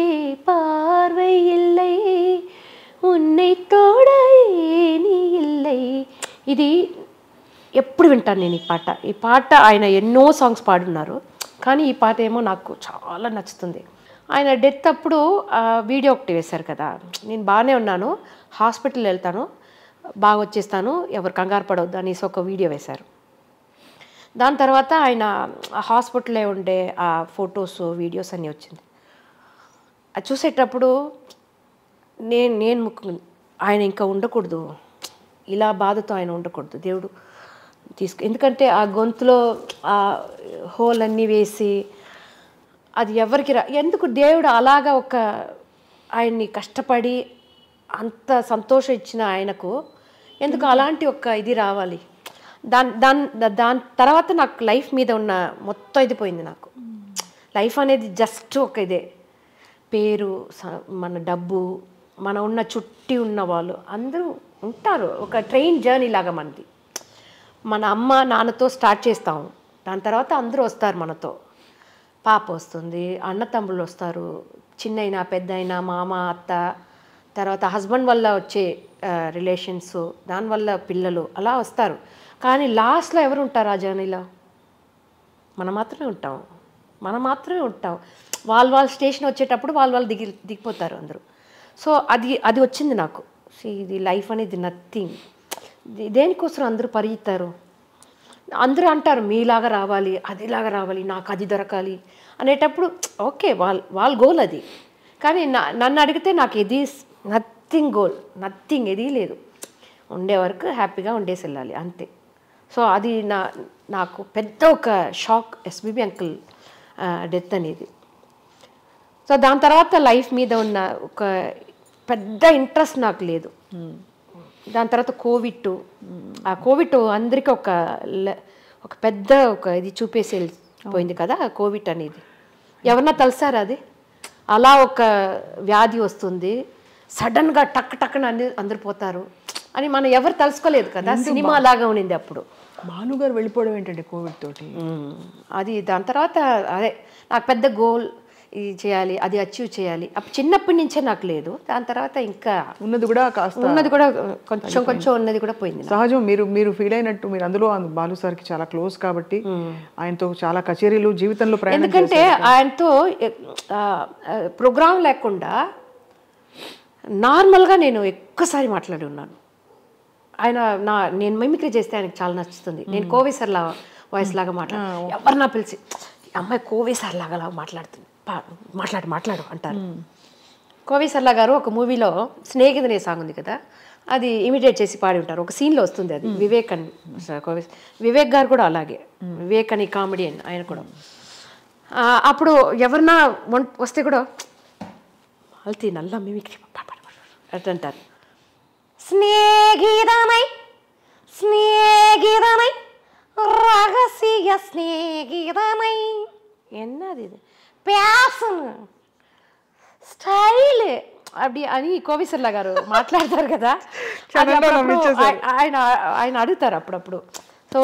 பார்வை இல்லை உன்னை తోడ இல்லை ఇది ఎప్పుడు వింటాను నేను ఈ పాట ఈ పాట ఆయన ఎన్నో సాంగ్స్ పాడున్నారు కానీ ఈ పాట ఏమో నాకు చాలా నచ్చుతుంది ఆయన డెత్ అప్పుడు వీడియో ఒకటి వేశారు కదా నేను బాగానే ఉన్నాను హాస్పిటల్ వెళ్తాను బాగా వచ్చేస్తాను ఎవరు కంగారు పడవద్దు అనేసి ఒక వీడియో వేశారు దాని తర్వాత ఆయన హాస్పిటల్లో ఉండే ఆ ఫొటోస్ వీడియోస్ అన్నీ వచ్చింది అది చూసేటప్పుడు నేను నేను ఆయన ఇంకా ఉండకూడదు ఇలా బాధతో ఆయన ఉండకూడదు దేవుడు తీసుకు ఎందుకంటే ఆ గొంతులో ఆ హోల్ అన్నీ వేసి అది ఎవరికి రా ఎందుకు దేవుడు అలాగా ఒక ఆయన్ని కష్టపడి అంత సంతోషం ఇచ్చిన ఆయనకు ఎందుకు అలాంటి ఒక ఇది రావాలి దాని దాని దాని తర్వాత నాకు లైఫ్ మీద ఉన్న మొత్తం ఇది పోయింది నాకు లైఫ్ అనేది జస్ట్ ఒక ఇదే పేరు మన డబ్బు మన ఉన్న చుట్టి ఉన్న వాళ్ళు అందరూ ఉంటారు ఒక ట్రైన్ జర్నీ లాగా మనది మన అమ్మ నాన్నతో స్టార్ట్ చేస్తాము దాని తర్వాత అందరూ వస్తారు మనతో పాప వస్తుంది అన్న తమ్ముళ్ళు వస్తారు చిన్నైనా అయినా మామ అత్త తర్వాత హస్బెండ్ వల్ల వచ్చే రిలేషన్స్ దానివల్ల పిల్లలు అలా వస్తారు కానీ లాస్ట్లో ఎవరు ఉంటారు ఆ జర్నీలో మనం మాత్రమే ఉంటాం మనం మాత్రమే ఉంటాం వాళ్ళు వాళ్ళ స్టేషన్ వచ్చేటప్పుడు వాళ్ళు వాళ్ళు దిగి దిగిపోతారు అందరూ సో అది అది వచ్చింది నాకు సో ఇది లైఫ్ అనేది నథింగ్ దేనికోసం అందరూ పరిగెత్తారు అందరూ అంటారు మీలాగా రావాలి అదిలాగా రావాలి నాకు అది దొరకాలి అనేటప్పుడు ఓకే వాళ్ళ వాళ్ళ గోల్ అది కానీ నన్ను అడిగితే నాకు ఇది నథింగ్ గోల్ నథింగ్ ఏదీ లేదు ఉండే వరకు హ్యాపీగా ఉండేసి వెళ్ళాలి అంతే సో అది నా నాకు పెద్ద ఒక షాక్ ఎస్బిబి అంకుల్ డెత్ అనేది సో దాని తర్వాత లైఫ్ మీద ఉన్న ఒక పెద్ద ఇంట్రెస్ట్ నాకు లేదు దాని తర్వాత కోవిడ్ ఆ కోవిడ్ అందరికీ ఒక ఒక పెద్ద ఒక ఇది చూపేసి వెళ్ళిపోయింది కదా కోవిడ్ అనేది ఎవరన్నా తలసారా అది అలా ఒక వ్యాధి వస్తుంది సడన్గా టక్ టక్ అందరు అందరు పోతారు అని మనం ఎవరు తలుసుకోలేదు కదా సినిమా లాగా ఉండింది అప్పుడు మానుగారు వెళ్ళిపోవడం ఏంటంటే కోవిడ్ తోటి అది దాని తర్వాత అదే నాకు పెద్ద గోల్ ఇది చేయాలి అది అచీవ్ చేయాలి అప్పుడు చిన్నప్పటి నుంచే నాకు లేదు దాని తర్వాత ఇంకా ఉన్నది కూడా కాస్త ఉన్నది కూడా కొంచెం కొంచెం ఉన్నది కూడా పోయింది సహజం మీరు మీరు ఫీల్ అయినట్టు మీరు అందులో బాలు సార్కి చాలా క్లోజ్ కాబట్టి ఆయనతో చాలా కచేరీలు జీవితంలో ఎందుకంటే ఆయనతో ప్రోగ్రాం లేకుండా నార్మల్గా నేను ఎక్కువసారి మాట్లాడి ఉన్నాను ఆయన నా నేను మిమిక్రీ చేస్తే ఆయనకు చాలా నచ్చుతుంది నేను కోవేసర్ లా వాయిస్ లాగా మాట్లాడు ఎవరు నా పిలిచి అమ్మాయి కోవేసర్ లాగా మాట్లాడుతుంది మాట్లాడు మాట్లాడు అంటారు కోవేసర్లా గారు ఒక మూవీలో స్నేహితునే సాంగ్ ఉంది కదా అది ఇమిడియేట్ చేసి పాడి ఉంటారు ఒక సీన్లో వస్తుంది అది వివేక్ అని వివేక్ గారు కూడా అలాగే వివేక్ అని కామెడీ అని ఆయన కూడా అప్పుడు ఎవరన్నా వస్తే కూడా మాల్తీ నల్ల మిమిక్రీ అట్ అంటారు స్నేహితమై స్నేహితమై రహస్య స్నేహితమై என்னது இது பேசணும் స్టైల్ అప్పుడు అని కోవిసర్లా గారు మాట్లాడతారు కదా ఆయన ఆయన అడుగుతారు అప్పుడప్పుడు సో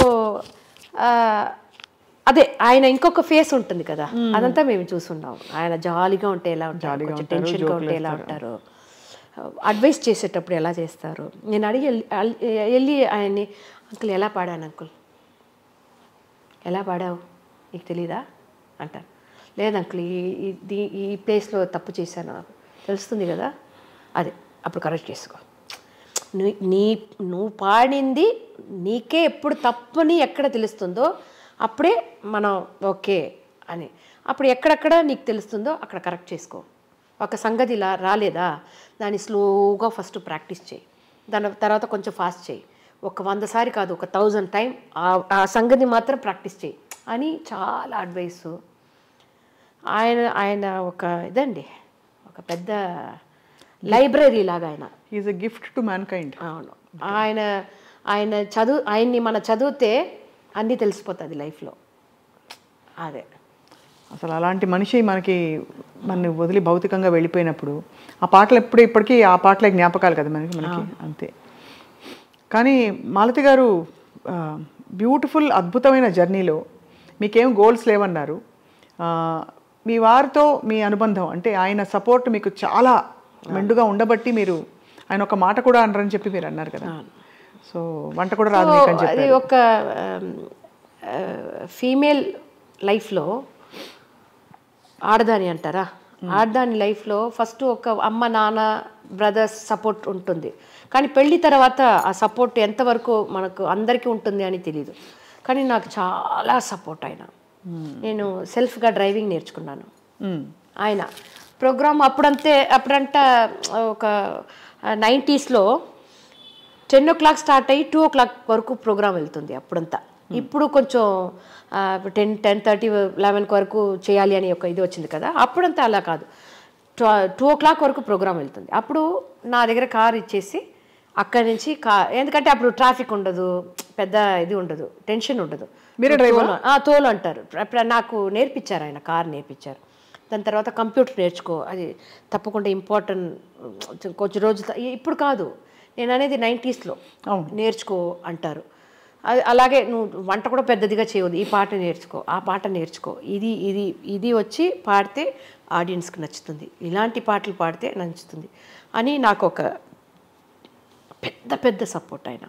అదే ఆయన ఇంకొక ఫేస్ ఉంటుంది కదా అదంతా మేము చూసున్నాం ఆయన జాలీగా ఉంటే ఎలా ఉంటారు టెన్షన్గా ఉంటే ఎలా ఉంటారు అడ్వైస్ చేసేటప్పుడు ఎలా చేస్తారు నేను అడిగి వెళ్ళి ఆయన్ని అంకుల్ ఎలా పాడాను అంకుల్ ఎలా పాడావు నీకు తెలీదా అంటాను లేదు అంకుల్ ఈ ఈ ప్లేస్లో తప్పు చేశాను తెలుస్తుంది కదా అదే అప్పుడు కరెక్ట్ చేసుకో నీ నువ్వు పాడింది నీకే ఎప్పుడు తప్పని ఎక్కడ తెలుస్తుందో అప్పుడే మనం ఓకే అని అప్పుడు ఎక్కడెక్కడ నీకు తెలుస్తుందో అక్కడ కరెక్ట్ చేసుకో ఒక సంగతి ఇలా రాలేదా దాన్ని స్లోగా ఫస్ట్ ప్రాక్టీస్ చేయి దాని తర్వాత కొంచెం ఫాస్ట్ చేయి ఒక వంద సారి కాదు ఒక థౌజండ్ టైం ఆ సంగతి మాత్రం ప్రాక్టీస్ చేయి అని చాలా అడ్వైస్ ఆయన ఆయన ఒక ఇదండి ఒక పెద్ద లైబ్రరీ లాగా ఆయన is a gift to mankind అవును ఆయన ఆయన చదువు ఆయన్ని మన చదివితే అన్నీ తెలిసిపోతుంది లైఫ్లో అదే అసలు అలాంటి మనిషి మనకి మన వదిలి భౌతికంగా వెళ్ళిపోయినప్పుడు ఆ పాటలు ఎప్పుడు ఇప్పటికీ ఆ పాటలే జ్ఞాపకాలు కదా మనకి మనకి అంతే కానీ మాలతి గారు బ్యూటిఫుల్ అద్భుతమైన జర్నీలో మీకేం గోల్స్ లేవన్నారు మీ వారితో మీ అనుబంధం అంటే ఆయన సపోర్ట్ మీకు చాలా మెండుగా ఉండబట్టి మీరు ఆయన ఒక మాట కూడా అనరని చెప్పి మీరు అన్నారు కదా సో వంట కూడా రాదు అది ఒక ఫీమేల్ లైఫ్లో ఆడదాని అంటారా ఆడదాని లైఫ్లో ఫస్ట్ ఒక అమ్మ నాన్న బ్రదర్స్ సపోర్ట్ ఉంటుంది కానీ పెళ్ళి తర్వాత ఆ సపోర్ట్ ఎంతవరకు మనకు అందరికీ ఉంటుంది అని తెలియదు కానీ నాకు చాలా సపోర్ట్ ఆయన నేను సెల్ఫ్గా డ్రైవింగ్ నేర్చుకున్నాను ఆయన ప్రోగ్రామ్ అప్పుడంతే అప్పుడంట ఒక నైంటీస్లో టెన్ ఓ క్లాక్ స్టార్ట్ అయ్యి టూ ఓ క్లాక్ వరకు ప్రోగ్రామ్ వెళ్తుంది అప్పుడంతా ఇప్పుడు కొంచెం టెన్ టెన్ థర్టీ లెవెన్కి వరకు చేయాలి అని ఒక ఇది వచ్చింది కదా అప్పుడంతా అలా కాదు టూ ఓ క్లాక్ వరకు ప్రోగ్రామ్ వెళ్తుంది అప్పుడు నా దగ్గర కార్ ఇచ్చేసి అక్కడి నుంచి కా ఎందుకంటే అప్పుడు ట్రాఫిక్ ఉండదు పెద్ద ఇది ఉండదు టెన్షన్ ఉండదు మీరు డ్రైవర్ తోలు అంటారు నాకు నేర్పించారు ఆయన కార్ నేర్పించారు దాని తర్వాత కంప్యూటర్ నేర్చుకో అది తప్పకుండా ఇంపార్టెంట్ కొంచెం రోజు ఇప్పుడు కాదు నేను అనేది నైంటీస్లో నేర్చుకో అంటారు అది అలాగే నువ్వు వంట కూడా పెద్దదిగా చేయవద్దు ఈ పాట నేర్చుకో ఆ పాట నేర్చుకో ఇది ఇది ఇది వచ్చి పాడితే ఆడియన్స్కి నచ్చుతుంది ఇలాంటి పాటలు పాడితే నచ్చుతుంది అని నాకు ఒక పెద్ద పెద్ద సపోర్ట్ ఆయన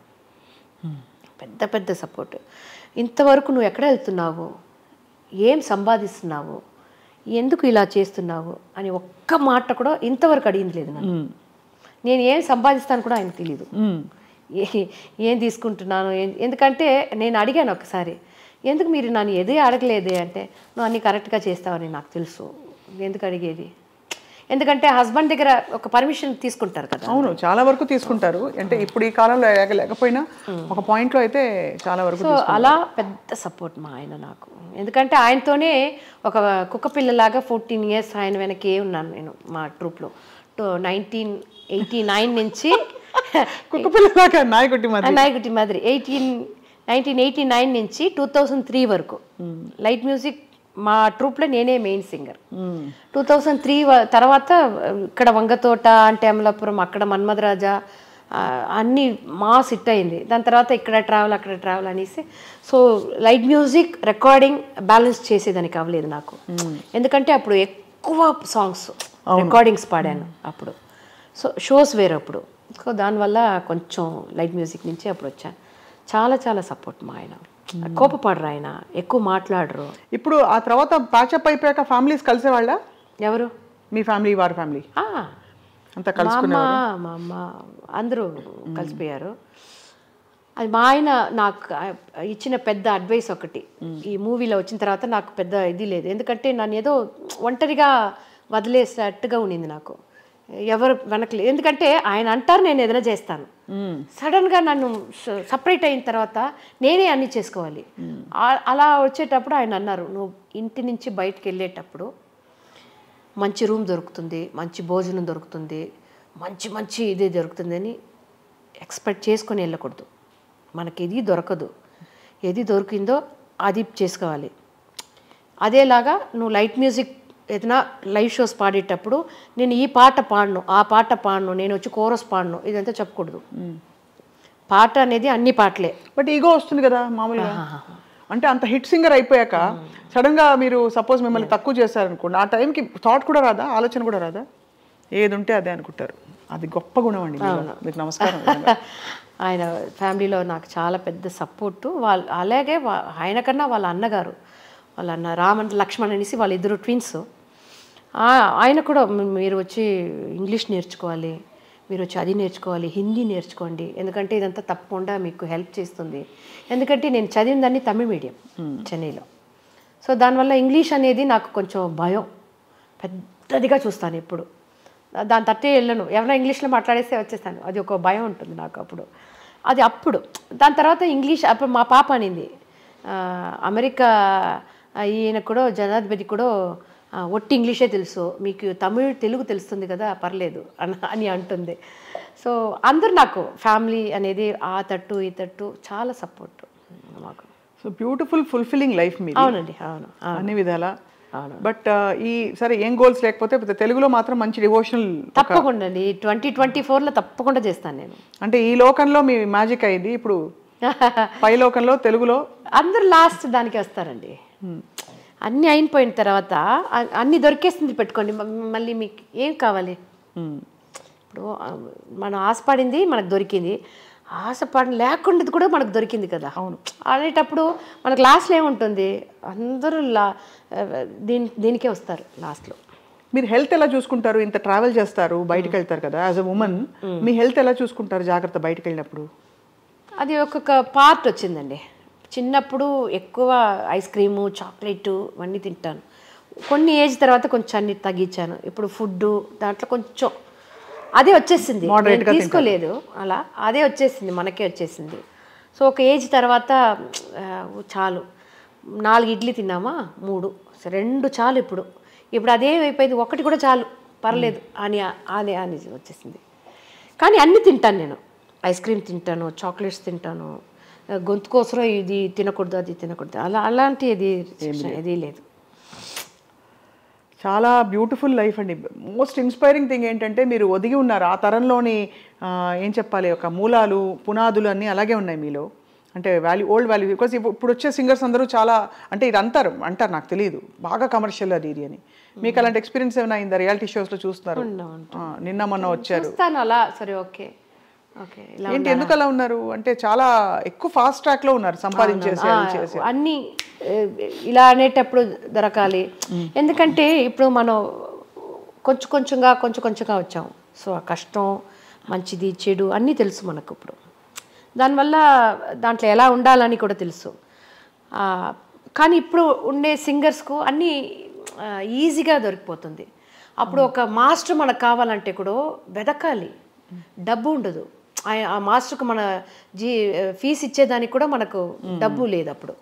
పెద్ద పెద్ద సపోర్ట్ ఇంతవరకు నువ్వు ఎక్కడ వెళ్తున్నావు ఏం సంపాదిస్తున్నావు ఎందుకు ఇలా చేస్తున్నావు అని ఒక్క మాట కూడా ఇంతవరకు అడిగింది లేదు నేను ఏం సంపాదిస్తాను కూడా ఆయనకు తెలియదు ఏం తీసుకుంటున్నాను ఎందుకంటే నేను అడిగాను ఒకసారి ఎందుకు మీరు నన్ను ఏదే అడగలేదే అంటే నువ్వు అన్నీ కరెక్ట్గా చేస్తావని నాకు తెలుసు ఎందుకు అడిగేది ఎందుకంటే హస్బెండ్ దగ్గర ఒక పర్మిషన్ తీసుకుంటారు కదా అవును చాలా వరకు తీసుకుంటారు అంటే ఇప్పుడు ఈ కాలంలో లేకపోయినా ఒక పాయింట్లో అయితే చాలా వరకు అలా పెద్ద సపోర్ట్ మా ఆయన నాకు ఎందుకంటే ఆయనతోనే ఒక కుక్క పిల్లలాగా ఫోర్టీన్ ఇయర్స్ ఆయన వెనకే ఉన్నాను నేను మా ట్రూప్లో నైన్టీన్ ఎయిటీ నైన్ నుంచి కుక్కపిల్లలాగా నాయకుటి మాదిరి నాయకుటి మాదిరి ఎయిటీన్ నైన్టీన్ ఎయిటీ నైన్ నుంచి టూ థౌజండ్ త్రీ వరకు లైట్ మ్యూజిక్ మా ట్రూప్లో నేనే main singer two thousand three తర్వాత ఇక్కడ వంగతోట అంటే అమలాపురం అక్కడ మన్మధరాజా అన్నీ మా సిట్ అయింది దాని తర్వాత ఇక్కడ ట్రావెల్ అక్కడ ట్రావెల్ అనేసి so light music recording balance చేసేదానికి అవ్వలేదు నాకు ఎందుకంటే అప్పుడు ఎక్కువ సాంగ్స్ రికార్డింగ్స్ పాడాను అప్పుడు సో షోస్ వేరప్పుడు సో దానివల్ల కొంచెం లైట్ మ్యూజిక్ నుంచి అప్పుడు వచ్చాను చాలా చాలా సపోర్ట్ మా ఆయన కోపపడరు ఆయన ఎక్కువ మాట్లాడరు ఇప్పుడు ఆ తర్వాత ప్యాచప్ అయిపోయాక ఫ్యామిలీస్ కలిసేవాళ్ళ ఎవరు మీ ఫ్యామిలీ వారి ఫ్యామిలీ అంతా మా అమ్మ అందరూ కలిసిపోయారు అది మా ఆయన నాకు ఇచ్చిన పెద్ద అడ్వైస్ ఒకటి ఈ మూవీలో వచ్చిన తర్వాత నాకు పెద్ద ఇది లేదు ఎందుకంటే నన్ను ఏదో ఒంటరిగా వదిలేసేట్టుగా ఉండింది నాకు ఎవరు వెనకలేదు ఎందుకంటే ఆయన అంటారు నేను ఏదైనా చేస్తాను సడన్గా నన్ను సపరేట్ అయిన తర్వాత నేనే అన్ని చేసుకోవాలి అలా వచ్చేటప్పుడు ఆయన అన్నారు నువ్వు ఇంటి నుంచి బయటకు వెళ్ళేటప్పుడు మంచి రూమ్ దొరుకుతుంది మంచి భోజనం దొరుకుతుంది మంచి మంచి ఇది దొరుకుతుందని ఎక్స్పెక్ట్ చేసుకొని వెళ్ళకూడదు మనకి ఇది దొరకదు ఏది దొరికిందో అది చేసుకోవాలి అదేలాగా నువ్వు లైట్ మ్యూజిక్ ఏదైనా లైవ్ షోస్ పాడేటప్పుడు నేను ఈ పాట పాడను ఆ పాట పాడను నేను వచ్చి కోరస్ పాడను ఇదంతా చెప్పకూడదు పాట అనేది అన్ని పాటలే బట్ ఈగో వస్తుంది కదా మామూలుగా అంటే అంత హిట్ సింగర్ అయిపోయాక సడన్ గా మీరు సపోజ్ మిమ్మల్ని తక్కువ చేశారనుకోండి ఆ టైంకి థాట్ కూడా రాదా ఆలోచన కూడా రాదా ఏది ఉంటే అదే అనుకుంటారు అది గొప్ప గుణం అండి మీకు నమస్కారం ఆయన ఫ్యామిలీలో నాకు చాలా పెద్ద సపోర్టు వాళ్ళు అలాగే ఆయన కన్నా వాళ్ళ అన్నగారు వాళ్ళు అన్న రామ్ అంటే లక్ష్మణ్ అనేసి వాళ్ళిద్దరు ట్విన్స్ ఆయన కూడా మీరు వచ్చి ఇంగ్లీష్ నేర్చుకోవాలి మీరు వచ్చి అది నేర్చుకోవాలి హిందీ నేర్చుకోండి ఎందుకంటే ఇదంతా తప్పకుండా మీకు హెల్ప్ చేస్తుంది ఎందుకంటే నేను చదివిన దాన్ని తమిళ మీడియం hmm. చెన్నైలో సో దానివల్ల ఇంగ్లీష్ అనేది నాకు కొంచెం భయం పెద్దదిగా చూస్తాను ఎప్పుడు దాని తట్టే వెళ్ళను ఎవరైనా ఇంగ్లీష్లో మాట్లాడేస్తే వచ్చేస్తాను అది ఒక భయం ఉంటుంది నాకు అప్పుడు అది అప్పుడు దాని తర్వాత ఇంగ్లీష్ అప్పుడు మా పాప అనింది అమెరికా ఈయనకు కూడా జనాధిపతి కూడా ఒట్టి ఇంగ్లీషే తెలుసు మీకు తమిళ్ తెలుగు తెలుస్తుంది కదా పర్లేదు అని అంటుంది సో అందరు నాకు ఫ్యామిలీ అనేది ఆ తట్టు ఈ తట్టు చాలా సపోర్ట్ మాకు సో బ్యూటిఫుల్ ఫుల్ఫిల్లింగ్ లైఫ్ మీ అవునండి అవును అన్ని విధాల బట్ ఈ సరే ఏం గోల్స్ లేకపోతే తెలుగులో మాత్రం మంచి డివోషనల్ తప్పకుండా అండి ట్వంటీ ట్వంటీ ఫోర్లో తప్పకుండా చేస్తాను నేను అంటే ఈ లోకంలో మీ మ్యాజిక్ అయింది ఇప్పుడు పై లోకంలో తెలుగులో అందరు లాస్ట్ దానికి వస్తారండి అన్నీ అయిపోయిన తర్వాత అన్నీ దొరికేస్తుంది పెట్టుకోండి మళ్ళీ మీకు ఏం కావాలి ఇప్పుడు మనం ఆశపడింది మనకు దొరికింది ఆశపడ లేకుండా కూడా మనకు దొరికింది కదా అవును ఆడేటప్పుడు మనకు లాస్ట్లో ఏముంటుంది అందరూ లా దీని దీనికే వస్తారు లాస్ట్లో మీరు హెల్త్ ఎలా చూసుకుంటారు ఇంత ట్రావెల్ చేస్తారు బయటకు వెళ్తారు కదా యాజ్ అ ఉమెన్ మీ హెల్త్ ఎలా చూసుకుంటారు జాగ్రత్త బయటకు వెళ్ళినప్పుడు అది ఒక్కొక్క పార్ట్ వచ్చిందండి చిన్నప్పుడు ఎక్కువ ఐస్ క్రీము చాక్లెట్ ఇవన్నీ తింటాను కొన్ని ఏజ్ తర్వాత కొంచెం అన్ని తగ్గించాను ఇప్పుడు ఫుడ్ దాంట్లో కొంచెం అదే వచ్చేసింది తీసుకోలేదు అలా అదే వచ్చేసింది మనకే వచ్చేసింది సో ఒక ఏజ్ తర్వాత చాలు నాలుగు ఇడ్లీ తిన్నామా మూడు రెండు చాలు ఇప్పుడు ఇప్పుడు అయిపోయింది ఒకటి కూడా చాలు పర్లేదు అని అని అని వచ్చేసింది కానీ అన్నీ తింటాను నేను ఐస్ క్రీమ్ తింటాను చాక్లెట్స్ తింటాను గొంతు కోసరం ఇది తినకూడదు అది తినకూడదు అలా అలాంటి అది ఇది లేదు చాలా బ్యూటిఫుల్ లైఫ్ అండి మోస్ట్ ఇన్స్పైరింగ్ థింగ్ ఏంటంటే మీరు ఒదిగి ఉన్నారు ఆ తరంలోని ఏం చెప్పాలి ఒక మూలాలు పునాదులు అన్నీ అలాగే ఉన్నాయి మీలో అంటే వాల్యూ ఓల్డ్ వాల్యూ బికాస్ ఇప్పుడు వచ్చే సింగర్స్ అందరూ చాలా అంటే ఇది అంటారు అంటారు నాకు తెలియదు బాగా కమర్షియల్ అది ఇది అని మీకు అలాంటి ఎక్స్పీరియన్స్ ఏమైనా అయిందా రియాలిటీ షోస్లో చూస్తున్నారు నిన్న మొన్న వచ్చారు అలా సరే ఓకే ఏంటి ఎందుకు అలా ఉన్నారు అంటే చాలా ఎక్కువ ఫాస్ట్ ట్రాక్ లో ఉన్నారు సంపాదించేసి అన్ని ఇలా అనేటప్పుడు దొరకాలి ఎందుకంటే ఇప్పుడు మనం కొంచెం కొంచెంగా కొంచెం కొంచెంగా వచ్చాం సో ఆ కష్టం మంచిది చెడు అన్నీ తెలుసు మనకు ఇప్పుడు దానివల్ల దాంట్లో ఎలా ఉండాలని కూడా తెలుసు కానీ ఇప్పుడు ఉండే సింగర్స్కు అన్నీ ఈజీగా దొరికిపోతుంది అప్పుడు ఒక మాస్టర్ మనకు కావాలంటే కూడా వెదకాలి డబ్బు ఉండదు ఆయన ఆ మాస్టర్కు మన జీ ఫీజు ఇచ్చేదానికి కూడా మనకు డబ్బు లేదు అప్పుడు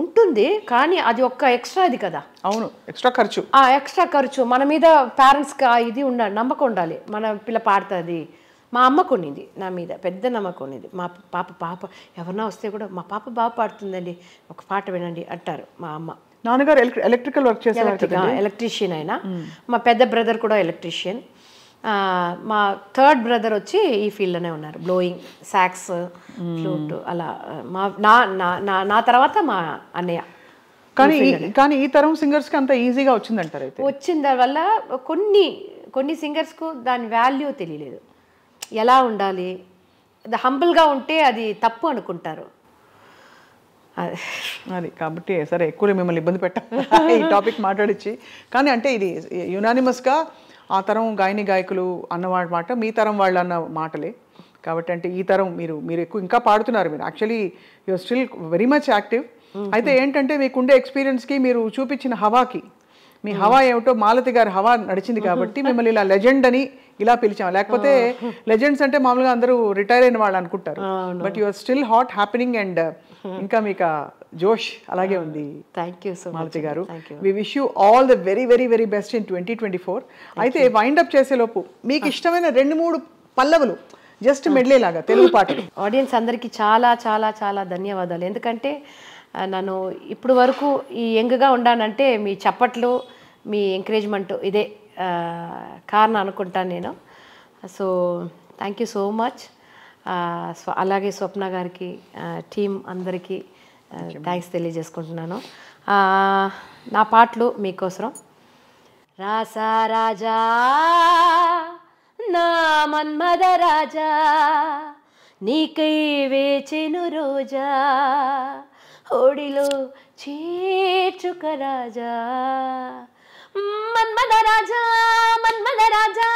ఉంటుంది కానీ అది ఒక్క అది కదా అవును ఎక్స్ట్రా ఖర్చు ఆ ఎక్స్ట్రా ఖర్చు మన మీద పేరెంట్స్కి ఇది ఉండాలి నమ్మకం ఉండాలి మన పిల్ల పాడుతుంది మా అమ్మ కొనింది నా మీద పెద్ద నమ్మకం ఉన్నది మా పాప పాప ఎవరన్నా వస్తే కూడా మా పాప బాగా పాడుతుందండి ఒక పాట వినండి అంటారు మా అమ్మ నాన్నగారు ఎలక్ట్రికల్ వర్క్ చేస్తారు ఎలక్ట్రీషియన్ అయినా మా పెద్ద బ్రదర్ కూడా ఎలక్ట్రీషియన్ మా థర్డ్ బ్రదర్ వచ్చి ఈ ఫీల్డ్లోనే ఉన్నారు బ్లోయింగ్ సాక్స్ ఫ్లూట్ అలా మా నా నా నా తర్వాత మా అన్నయ్య కానీ కానీ ఈ తరం సింగర్స్కి అంత ఈజీగా వచ్చిందంటారు అయితే వచ్చిన దానివల్ల కొన్ని కొన్ని సింగర్స్కు దాని వాల్యూ తెలియలేదు ఎలా ఉండాలి హంబుల్గా ఉంటే అది తప్పు అనుకుంటారు అది కాబట్టి సరే ఎక్కువ మిమ్మల్ని ఇబ్బంది పెట్టాలి ఈ టాపిక్ మాట్లాడిచ్చి కానీ అంటే ఇది యునానిమస్గా ఆ తరం గాయని గాయకులు అన్నవాడు మాట మీ తరం వాళ్ళు అన్న మాటలే కాబట్టి అంటే ఈ తరం మీరు మీరు ఎక్కువ ఇంకా పాడుతున్నారు మీరు actually your still very much active అయితే ఏంటంటే మీకుండే ఎక్స్పీరియన్స్కి మీరు చూపించిన హవాకి మీ హవా ఏమిటో మాలతి గారి హవా నడిచింది కాబట్టి మిమ్మల్ని ఇలా లెజెండ్ అని ఇలా పిలిచాం లేకపోతే లెజెండ్స్ అంటే మామూలుగా అందరూ రిటైర్ అయిన వాళ్ళు అనుకుంటారు but your still hot happening and ఇంకా మీకు జోష్ అలాగే ఉంది thank you so Malathi garu we wish you all the very very very best in twenty twenty four అయితే వైండప్ చేసేలోపు మీకు ఇష్టమైన రెండు మూడు పల్లవులు జస్ట్ మెడ్లే లాగా తెలుగు పాటలు ఆడియన్స్ అందరికీ చాలా చాలా చాలా ధన్యవాదాలు ఎందుకంటే నన్ను ఇప్పుడు వరకు ఈ యంగ్గా ఉండానంటే మీ చప్పట్లు మీ ఎంకరేజ్మెంట్ ఇదే కారణం అనుకుంటాను నేను so thank you so much అలాగే స్వప్న గారికి టీం అందరికీ థ్యాంక్స్ తెలియజేసుకుంటున్నాను నా పాటలు మీకోసం రాసా రాజా నా మన్మద రాజా నీకై వేచెను రోజా ఓడిలో చీచుక రాజా మన్మద రాజా మన్మద రాజా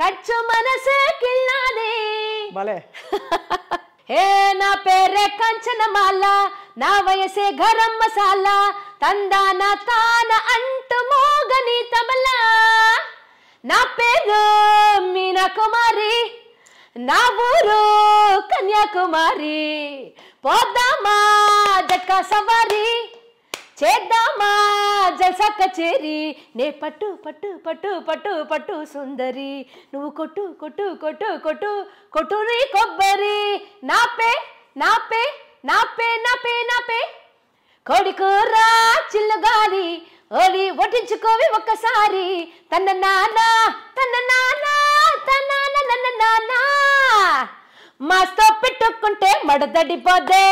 కచ్చు మనసు కిల్లాదే భలే హే నా పేరే కంచనమాల నా వయసే గరం మసాలా తందాన తాన అంటు మోగని తబలా నా పేరు మీనా కుమారి నా ఊరు కన్యాకుమారి పోదామా జట్కా సవారీ చేద్దామా జల్సా కచేరి నే పట్టు పట్టు పట్టు పట్టు పట్టు సుందరి నువ్వు కొట్టు కొట్టు కొట్టు కొట్టు కొట్టురి కొబ్బరి నాపే నాపే నాపే నాపే నాపే పే కూర పే నా పే కోడికూరా చిల్లగాలి ఓలి వడ్డించుకోవి ఒక్కసారి తన నానా తన నానా తన నాన్న మస్తో పెట్టు మడతడిపోదే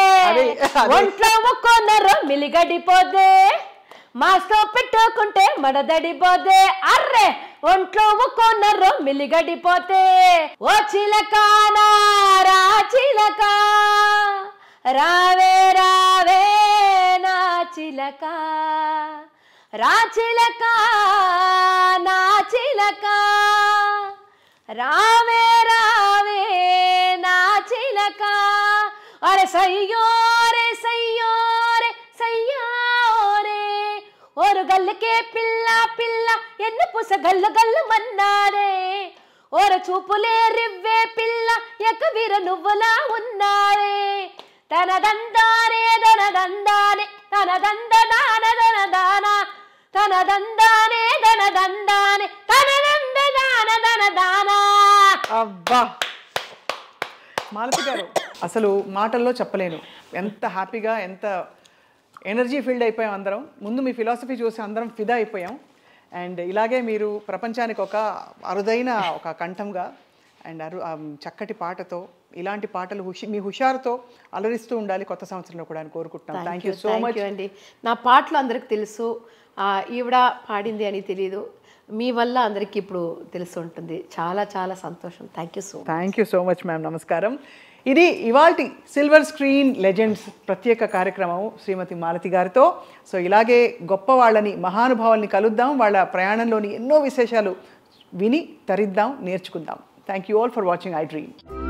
ఒంట్లో ఒక్కో నరం మిలిగడిపోదే మాస్తో పెట్టుకుంటే మడదడిపోతే అర్రే ఒంట్లో ఒక్కో నర్రం మిలిగడిపోతే ఓ చిలకానారా చిలక రావే రావే నా చిలక రా చిలక నా చిలక రావే రావే అరే సయ్యోరే సయ్యోరే సయ్యోరే ఓరు గల్లుకే పిల్ల పిల్ల ఎన్ను పుస గల్లు గల్లు మన్నారే ఓర చూపులే రివ్వే పిల్ల ఎకవిర నువ్వులా ఉన్నారే తన దందారే తన దందానే తన దంద దాన తన దాన తన దందానే తన దందానే తన దంద దాన తన దాన అబ్బా మానసి గారు అసలు మాటల్లో చెప్పలేను ఎంత హ్యాపీగా ఎంత ఎనర్జీ ఫీల్డ్ అయిపోయాం అందరం ముందు మీ ఫిలాసఫీ చూసి అందరం ఫిదా అయిపోయాం అండ్ ఇలాగే మీరు ప్రపంచానికి ఒక అరుదైన ఒక కంఠంగా అండ్ అరు చక్కటి పాటతో ఇలాంటి పాటలు హుషి మీ హుషారుతో అలరిస్తూ ఉండాలి కొత్త సంవత్సరంలో కూడా అని కోరుకుంటున్నాను థ్యాంక్ యూ సో మచ్ అండి నా పాటలు అందరికి తెలుసు ఈవిడ పాడింది అని తెలియదు మీ వల్ల అందరికీ ఇప్పుడు తెలుసు ఉంటుంది చాలా చాలా సంతోషం thank you so thank you so much ma'am నమస్కారం ఇది ఇవాల్టి సిల్వర్ స్క్రీన్ లెజెండ్స్ ప్రత్యేక కార్యక్రమం శ్రీమతి మాలతి గారితో సో ఇలాగే గొప్ప వాళ్ళని మహానుభావుల్ని కలుద్దాం వాళ్ళ ప్రయాణంలోని ఎన్నో విశేషాలు విని తరిద్దాం నేర్చుకుందాం thank you all for watching I dream